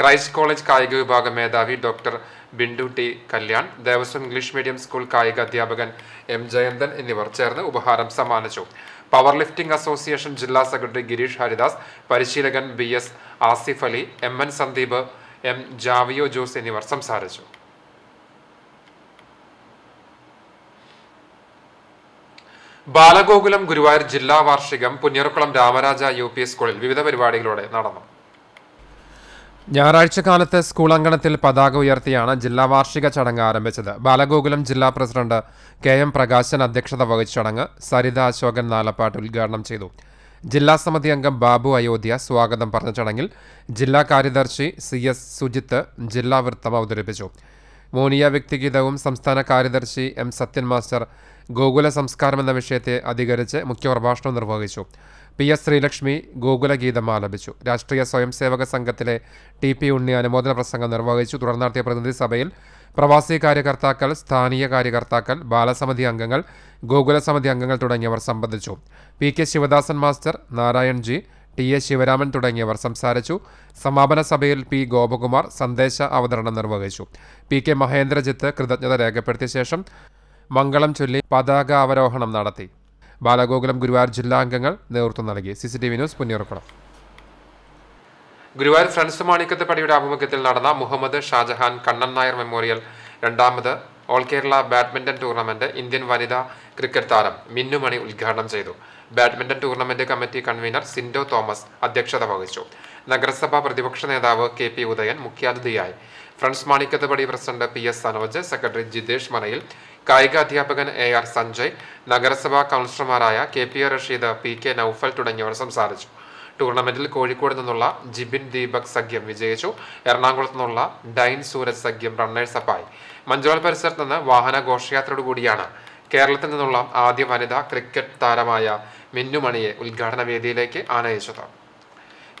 ക്രൈസ്റ്റ് കോളേജ് കായിക വിഭാഗം മേധാവി doctor Bindu T Kalyan Devaswom English medium school കായിക അധ്യാപകൻ എം ജയന്തൻ എന്നിവർ ചേർന്ന് ഉപഹാരം സമ്മാനിച്ചു പവർ ലിഫ്റ്റിംഗ് അസോസിയേഷൻ ജില്ലാ സെക്രട്ടറി ഗിരീഷ് ഹരിദാസ് പരിശീലകൻ B S Asif Ali M N Sandeep M ജാവിയോ ജോസ് എന്നിവർ സംസാരിച്ചു ബാലഗോകുലം ഗുരുവായൂർ ജില്ലാ വാർഷികം പുന്നേറുകുളം രാമരാജ യു പി സ്കൂളിൽ വിവിധ പരിപാടികളോടെ നടന്നു ഞായറാഴ്ച കാലത്ത് സ്കൂൾ അങ്കണത്തിൽ പതാക ഉയർത്തിയാണ് ജില്ലാ വാർഷിക ചടങ്ങ് ആരംഭിച്ചത് ബാലഗോകുലം ജില്ലാ പ്രസിഡന്റ് കെ എം പ്രകാശൻ അധ്യക്ഷത വഹിച്ച ചടങ്ങ് സരിത അശോകൻ നാലപ്പാട്ട് ഉദ്ഘാടനം ചെയ്തു ജില്ലാ സമിതി അംഗം ബാബു അയോധ്യ സ്വാഗതം പറഞ്ഞ ചടങ്ങിൽ ജില്ലാ കാര്യദർശി സി എസ് സുജിത്ത് ജില്ലാ വൃത്തം അവതരിപ്പിച്ചു മോനിയ വ്യക്തിഗീതവും സംസ്ഥാന കാര്യദർശി എം സത്യൻ മാസ്റ്റർ ഗോകുല സംസ്കാരം എന്ന വിഷയത്തെ അധികരിച്ച് മുഖ്യപ്രഭാഷണം നിർവഹിച്ചു പി എസ് ശ്രീലക്ഷ്മി ഗോകുലഗീതം ആലപിച്ചു രാഷ്ട്രീയ സ്വയംസേവക സംഘത്തിലെ ടി പി ഉണ്ണി അനുമോദന പ്രസംഗം നിർവഹിച്ചു തുടർന്ന് നടത്തിയ പ്രതിനിധി സഭയിൽ പ്രവാസി കാര്യകർത്താക്കൾ സ്ഥാനീയ കാര്യകർത്താക്കൾ ബാലസമിതി അംഗങ്ങൾ ഗോകുല സമിതി അംഗങ്ങൾ തുടങ്ങിയവർ സംബന്ധിച്ചു P K Sivadasan master Narayan G T A Sivaraman തുടങ്ങിയവർ സംസാരിച്ചു സമാപന സഭയിൽ പി ഗോപകുമാർ സന്ദേശ അവതരണം നിർവഹിച്ചു പി കെ മഹേന്ദ്രജിത്ത് കൃതജ്ഞത രേഖപ്പെടുത്തിയ ശേഷം മംഗളം ചൊല്ലി പതാക അവരോഹണം നടത്തി ബാലഗോകുലം ഗുരുവായൂർ ജില്ലാ അംഗങ്ങൾ നേതൃത്വം നൽകി C C T V news പുന്നിയറക്കുളം Guruvayur friends മാണിക്കത്ത് പടിയുടെ ആഭിമുഖ്യത്തിൽ നടന്ന മുഹമ്മദ് ഷാജഹാൻ കണ്ണൻ നായർ മെമ്മോറിയൽ രണ്ടാമത് all Kerala badminton tournament Indian വനിതാ ക്രിക്കറ്റ് താരം മിന്നുമണി ഉദ്ഘാടനം ചെയ്തു badminton tournament committee convener Sindo Thomas അധ്യക്ഷത വഹിച്ചു നഗരസഭാ പ്രതിപക്ഷ നേതാവ് കെ പി ഉദയൻ മുഖ്യാതിഥിയായി friends Padi president P S Sanoj secretary Jithesh മനയിൽ കായിക അധ്യാപകൻ എ ആർ സഞ്ജയ് നഗരസഭാ കൗൺസിലർമാരായ K P R Rasheed P K Noufal തുടങ്ങിയവർ സംസാരിച്ചു ടൂർണമെന്റിൽ കോഴിക്കോട് നിന്നുള്ള ജിബിൻ ദീപക് സഖ്യം വിജയിച്ചു എറണാകുളത്ത് നിന്നുള്ള ഡൈൻ സൂരജ് സഖ്യം അപ്പായി മഞ്ചോൾ പരിസരത്ത് നിന്ന് വാഹന ഘോഷയാത്രയോടുകൂടിയാണ് കേരളത്തിൽ നിന്നുള്ള ആദ്യ വനിതാ ക്രിക്കറ്റ് താരമായ മിന്നുമണിയെ ഉദ്ഘാടന വേദിയിലേക്ക് ആനയിച്ചത്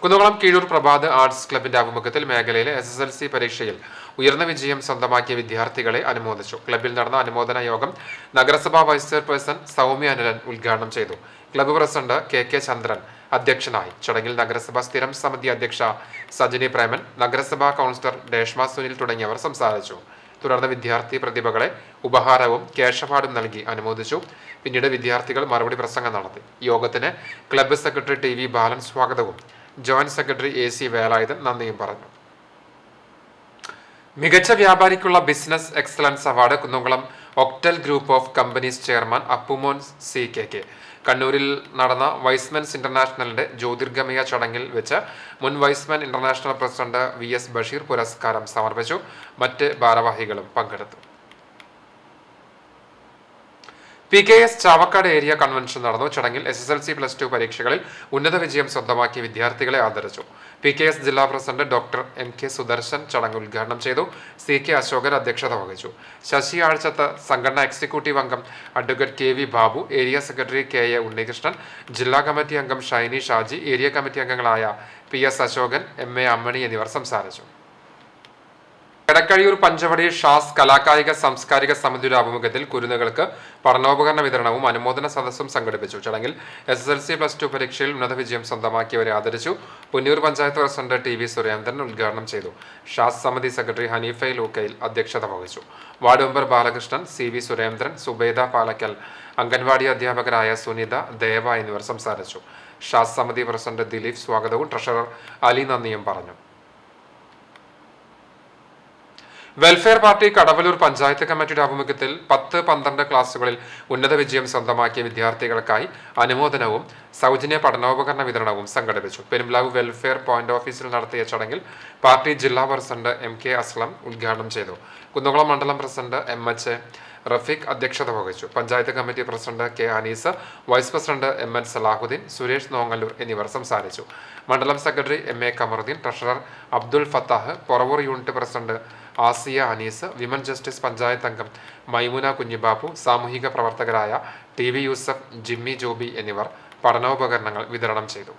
കുന്നകുളം കീഴൂർ പ്രഭാത് ആർട്സ് ക്ലബിന്റെ ആഭിമുഖ്യത്തിൽ മേഖലയിലെ എസ് എസ് എൽ സി പരീക്ഷയിൽ ഉയർന്ന വിജയം സ്വന്തമാക്കിയ വിദ്യാർത്ഥികളെ അനുമോദിച്ചു ക്ലബിൽ നടന്ന അനുമോദന യോഗം നഗരസഭാ വൈസ് ചെയർപേഴ്സൺ സൗമ്യ അനിലൻ ഉദ്ഘാടനം ചെയ്തു club president K K Chandran അധ്യക്ഷനായി ചടങ്ങിൽ നഗരസഭാ സ്ഥിരം സമിതി അധ്യക്ഷ സജിനി പ്രേമൻ നഗരസഭാ കൗൺസിലർ രേഷ്മ സുനിൽ തുടങ്ങിയവർ സംസാരിച്ചു തുടർന്ന് വിദ്യാർത്ഥി പ്രതിഭകളെ ഉപഹാരവും കേശപാടും നൽകി അനുമോദിച്ചു പിന്നീട് വിദ്യാർത്ഥികൾ മറുപടി പ്രസംഗം നടത്തി യോഗത്തിന് club secretary T V Balan സ്വാഗതവും joint secretary A C Velayudhan നന്ദിയും പറഞ്ഞു മികച്ച വ്യാപാരിക്കുള്ള business excellence award Kunnamkulam Octal group of companies chairman Appumon C K K കണ്ണൂരിൽ നടന്ന വൈസ്മെൻസ് ഇന്റർനാഷണലിന്റെ ജ്യോതിർഗമയ ചടങ്ങിൽ വെച്ച് മുൻ Y's Men international president V S Basheer പുരസ്കാരം സമർപ്പിച്ചു മറ്റ് ഭാരവാഹികളും പങ്കെടുത്തു P K S Chavakkad area convention നടന്നു ചടങ്ങിൽ S S L C plus two പരീക്ഷകളിൽ ഉന്നത വിജയം സ്വന്തമാക്കിയ വിദ്യാർത്ഥികളെ ആദരിച്ചു പി കെ എസ് ജില്ലാ president doctor N K Sudarshan ചടങ്ങ് ഉദ്ഘാടനം ചെയ്തു സി കെ അശോകൻ അധ്യക്ഷത വഹിച്ചു ശശി ആഴ്ചത്ത് സംഘടനാ എക്സിക്യൂട്ടീവ് അംഗം advocate K V Babu area secretary K A Unnikrishnan ജില്ലാ കമ്മിറ്റി അംഗം ഷൈനി ഷാജി ഏരിയ കമ്മിറ്റി അംഗങ്ങളായ P S Ashokan M A Ammini എന്നിവർ സംസാരിച്ചു എടക്കഴിയൂർ പഞ്ചവടി ഷാസ് കലാകായിക സാംസ്കാരിക സമിതിയുടെ ആഭിമുഖ്യത്തിൽ കുരുന്നുകൾക്ക് പഠനോപകരണ വിതരണവും അനുമോദന സദസ്സും സംഘടിപ്പിച്ചു ചടങ്ങിൽ S S L C plus two പരീക്ഷയിൽ ഉന്നത വിജയം സ്വന്തമാക്കിയവരെ ആദരിച്ചു Punnur panchayat president T V Surendran ഉദ്ഘാടനം ചെയ്തു ഷാസ് സമിതി സെക്രട്ടറി ഹനീഫ ലൂക്കയിൽ അധ്യക്ഷത വഹിച്ചു ward member Balakrishnan C V Surendran Subaida Palakkal anganwadi അധ്യാപകരായ സുനിത ദേവ എന്നിവർ സംസാരിച്ചു ഷാസ് സമിതി പ്രസിഡന്റ് ദിലീപ് സ്വാഗതവും ട്രഷറർ അലി നന്ദിയും പറഞ്ഞു വെൽഫെയർ പാർട്ടി കടവലൂർ പഞ്ചായത്ത് കമ്മിറ്റിയുടെ ആഭിമുഖ്യത്തിൽ പത്ത് പന്ത്രണ്ട് ക്ലാസുകളിൽ ഉന്നത വിജയം സ്വന്തമാക്കിയ വിദ്യാർത്ഥികൾക്കായി അനുമോദനവും സൗജന്യ പഠനോപകരണ വിതരണവും സംഘടിപ്പിച്ചു പെരുമ്പ്ലാവ് വെൽഫെയർ പോയിന്റ് ഓഫീസിൽ നടത്തിയ ചടങ്ങിൽ പാർട്ടി ജില്ലാ പ്രസിഡന്റ് എം കെ അസ്ലം ഉദ്ഘാടനം ചെയ്തു കുന്നുകുളം മണ്ഡലം പ്രസിഡന്റ് എം എച്ച് റഫീഖ് അധ്യക്ഷത വഹിച്ചു panchayat committee president K Anees vice president M N Salahuddin Suresh Nongallur എന്നിവർ സംസാരിച്ചു മണ്ഡലം secretary M A Kamaruddin treasurer Abdul Fathah Poravur unit president Asiya Anees women justice panchayat അംഗം മൈമുന കുഞ്ഞിബാബു സാമൂഹിക പ്രവർത്തകരായ T V Yusuf Jimmy Joby എന്നിവർ പഠനോപകരണങ്ങൾ വിതരണം ചെയ്തു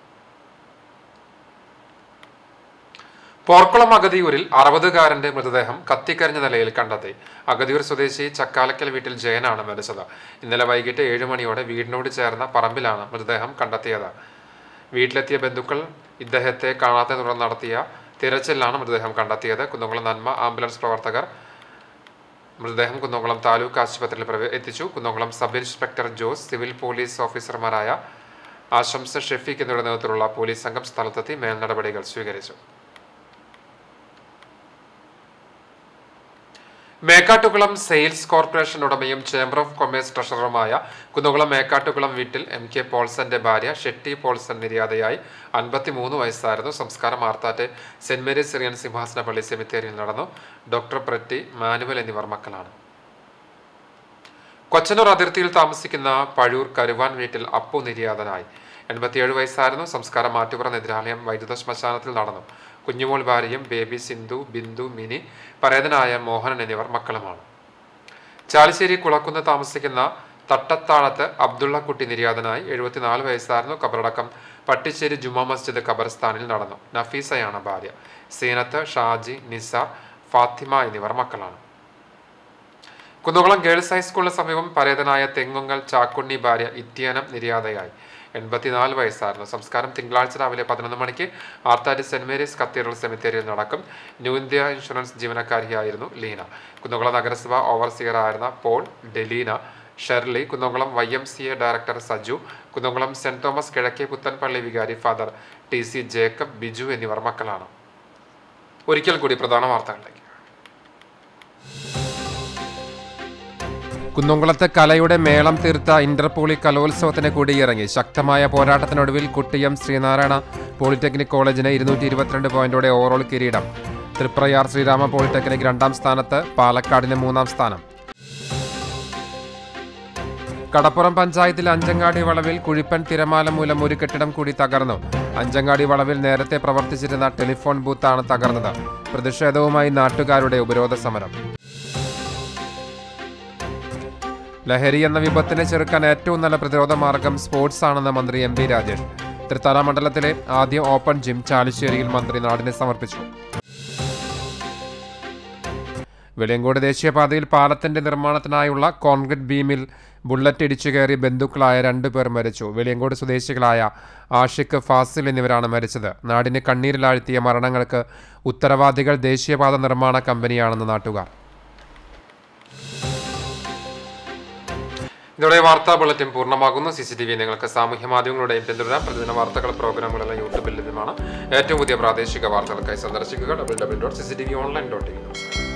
പോർക്കുളം അഗതിയൂരിൽ അറുപതുകാരന്റെ മൃതദേഹം കത്തിക്കരിഞ്ഞ നിലയിൽ കണ്ടെത്തി അഗതിയൂർ സ്വദേശി ചക്കാലക്കൽ വീട്ടിൽ ജയനാണ് മരിച്ചത് ഇന്നലെ വൈകിട്ട് ഏഴു മണിയോടെ വീടിനോട് ചേർന്ന പറമ്പിലാണ് മൃതദേഹം കണ്ടെത്തിയത് വീട്ടിലെത്തിയ ബന്ധുക്കൾ ഇദ്ദേഹത്തെ കാണാതെ തുടർന്ന് നടത്തിയ തിരച്ചിലാണ് മൃതദേഹം കണ്ടെത്തിയത് കുന്നംകുളം നന്മ ആംബുലൻസ് പ്രവർത്തകർ മൃതദേഹം കുന്നംകുളം താലൂക്ക് ആശുപത്രിയിൽ എത്തിച്ചു Kunnamkulam sub inspector Jose civil police ഓഫീസർമാരായ ആശംസ ഷെഫീഖ് എന്നിവരുടെ നേതൃത്വത്തിലുള്ള പോലീസ് സംഘം സ്ഥലത്തെത്തി മേൽനടപടികൾ സ്വീകരിച്ചു മേക്കാട്ടുകുളം സെയിൽസ് കോർപ്പറേഷൻ ഉടമയും ചേംബർ ഓഫ് കൊമേഴ്സ് ട്രഷററുമായ കുന്നുകുളം മേക്കാട്ടുകുളം വീട്ടിൽ എം കെ പോൾസന്റെ ഭാര്യ ഷെട്ടി പോൾസൺ നിര്യാതയായി അൻപത്തിമൂന്ന് വയസ്സായിരുന്നു സംസ്കാരം ആർത്താറ്റ് സെന്റ് മേരീസ് സിറിയൻ സിംഹാസന പള്ളി സെമിത്തേരിയിൽ നടന്നു ഡോക്ടർ പ്രറ്റി മാനുവൽ എന്നിവർ മക്കളാണ് കൊച്ചനൂർ അതിർത്തിയിൽ താമസിക്കുന്ന പഴൂർ കരുവാൻ വീട്ടിൽ അപ്പു നിര്യാതനായി എൺപത്തിയേഴ് വയസ്സായിരുന്നു സംസ്കാരം മാറ്റുപുറ എതിരാലയം വൈദ്യുത ശ്മശാനത്തിൽ നടന്നു കുഞ്ഞുമോൾ ഭാര്യയും ബേബി സിന്ധു ബിന്ദു മിനി പരേതനായ മോഹനൻ എന്നിവർ മക്കളുമാണ് ചാലിശ്ശേരി കുളക്കുന്ന് താമസിക്കുന്ന അബ്ദുള്ള കുട്ടി നിര്യാതനായി എഴുപത്തിനാല് വയസ്സായിരുന്നു ഖബറടക്കം പട്ടിശ്ശേരി ജുമാ മസ്ജിദ് ഖബർസ്ഥാനിൽ നടന്നു നഫീസയാണ് ഭാര്യ സീനത്ത് ഷാജി നിസ ഫാത്തിമ എന്നിവർ മക്കളാണ് കുന്നുകുളം ഗേൾസ് ഹൈസ്കൂളിന് സമീപം പരേതനായ തെങ്ങുങ്ങൽ ചാക്കുണ്ണി ഭാര്യ ഇത്യാനം നിര്യാതയായി എൺപത്തിനാല് വയസ്സായിരുന്നു സംസ്കാരം തിങ്കളാഴ്ച രാവിലെ പതിനൊന്ന് മണിക്ക് ആർത്താരി സെൻറ് മേരീസ് കത്തീഡ്രൽ സെമിത്തേരിയിൽ നടക്കും ന്യൂ ഇന്ത്യ ഇൻഷുറൻസ് ജീവനക്കാരിയായിരുന്നു ലീന കുന്നംകുളം നഗരസഭ ഓവർസിയറായിരുന്ന Paul Delina Shirley Kunnamkulam Y M C A director Saju Kunnamkulam saint Thomas കിഴക്കേ പുത്തൻപള്ളി വികാരി father T C Jacob Biju എന്നിവർ മക്കളാണ് ഒരിക്കൽ കൂടി പ്രധാന വാർത്തകളിലേക്ക് കുന്നംകുളത്ത് കലയുടെ മേളം തീർത്ത ഇന്റർപോളി കലോത്സവത്തിന് കൂടിയിറങ്ങി ശക്തമായ പോരാട്ടത്തിനൊടുവിൽ കുട്ടിയം ശ്രീനാരായണ പോളിടെക്നിക് കോളേജിന് ഇരുന്നൂറ്റി ഇരുപത്തിരണ്ട് പോയിന്റോടെ ഓവറോൾ കിരീടം തൃപ്രയാർ ശ്രീരാമ പോളിടെക്നിക് രണ്ടാം സ്ഥാനത്ത് പാലക്കാടിന് മൂന്നാം സ്ഥാനം കടപ്പുറം പഞ്ചായത്തിൽ അഞ്ചങ്ങാടി വളവിൽ കുഴിപ്പൻ തിരമാല മൂലം ഒരു കെട്ടിടം കൂടി തകർന്നു അഞ്ചങ്ങാടി വളവിൽ നേരത്തെ പ്രവർത്തിച്ചിരുന്ന ടെലിഫോൺ ബൂത്താണ് തകർന്നത് പ്രതിഷേധവുമായി നാട്ടുകാരുടെ ഉപരോധ സമരം ലഹരി എന്ന വിപത്തിനെ ചെറുക്കാൻ ഏറ്റവും നല്ല പ്രതിരോധ മാർഗം സ്പോർട്സ് ആണെന്ന് മന്ത്രി എം പി രാജേഷ് തൃത്താല മണ്ഡലത്തിലെ ആദ്യ ഓപ്പൺ ജിം ചാലിശ്ശേരിയിൽ മന്ത്രി നാടിനെ സമർപ്പിച്ചു വെളിയങ്കോട് ദേശീയപാതയിൽ പാലത്തിന്റെ നിർമ്മാണത്തിനായുള്ള കോൺക്രീറ്റ് ബീമിൽ ബുള്ളറ്റ് ഇടിച്ചു കയറി ബന്ധുക്കളായ രണ്ടുപേർ മരിച്ചു വെളിയങ്കോട് സ്വദേശികളായ ആഷിഖ് ഫാസിൽ എന്നിവരാണ് മരിച്ചത് നാടിന് കണ്ണീരിലാഴ്ത്തിയ മരണങ്ങൾക്ക് ഉത്തരവാദികൾ ദേശീയപാത നിർമ്മാണ കമ്പനിയാണെന്ന് നാട്ടുകാർ ഇതോടെ വാർത്താ ബുള്ളറ്റിൻ പൂർണ്ണമാകുന്നു സി സി ടി വി നിങ്ങൾക്ക് സാമൂഹ്യ മാധ്യമങ്ങളുടെയും പിന്തുടരാം പ്രതിദിന വാർത്തകൾ പ്രോഗ്രാമുകളെല്ലാം യൂട്യൂബിൽ ലഭ്യമാണ് ഏറ്റവും പുതിയ പ്രാദേശിക വാർത്തകൾക്കായി സന്ദർശിക്കുക W W dot C C T V online dot in നമസ്കാരം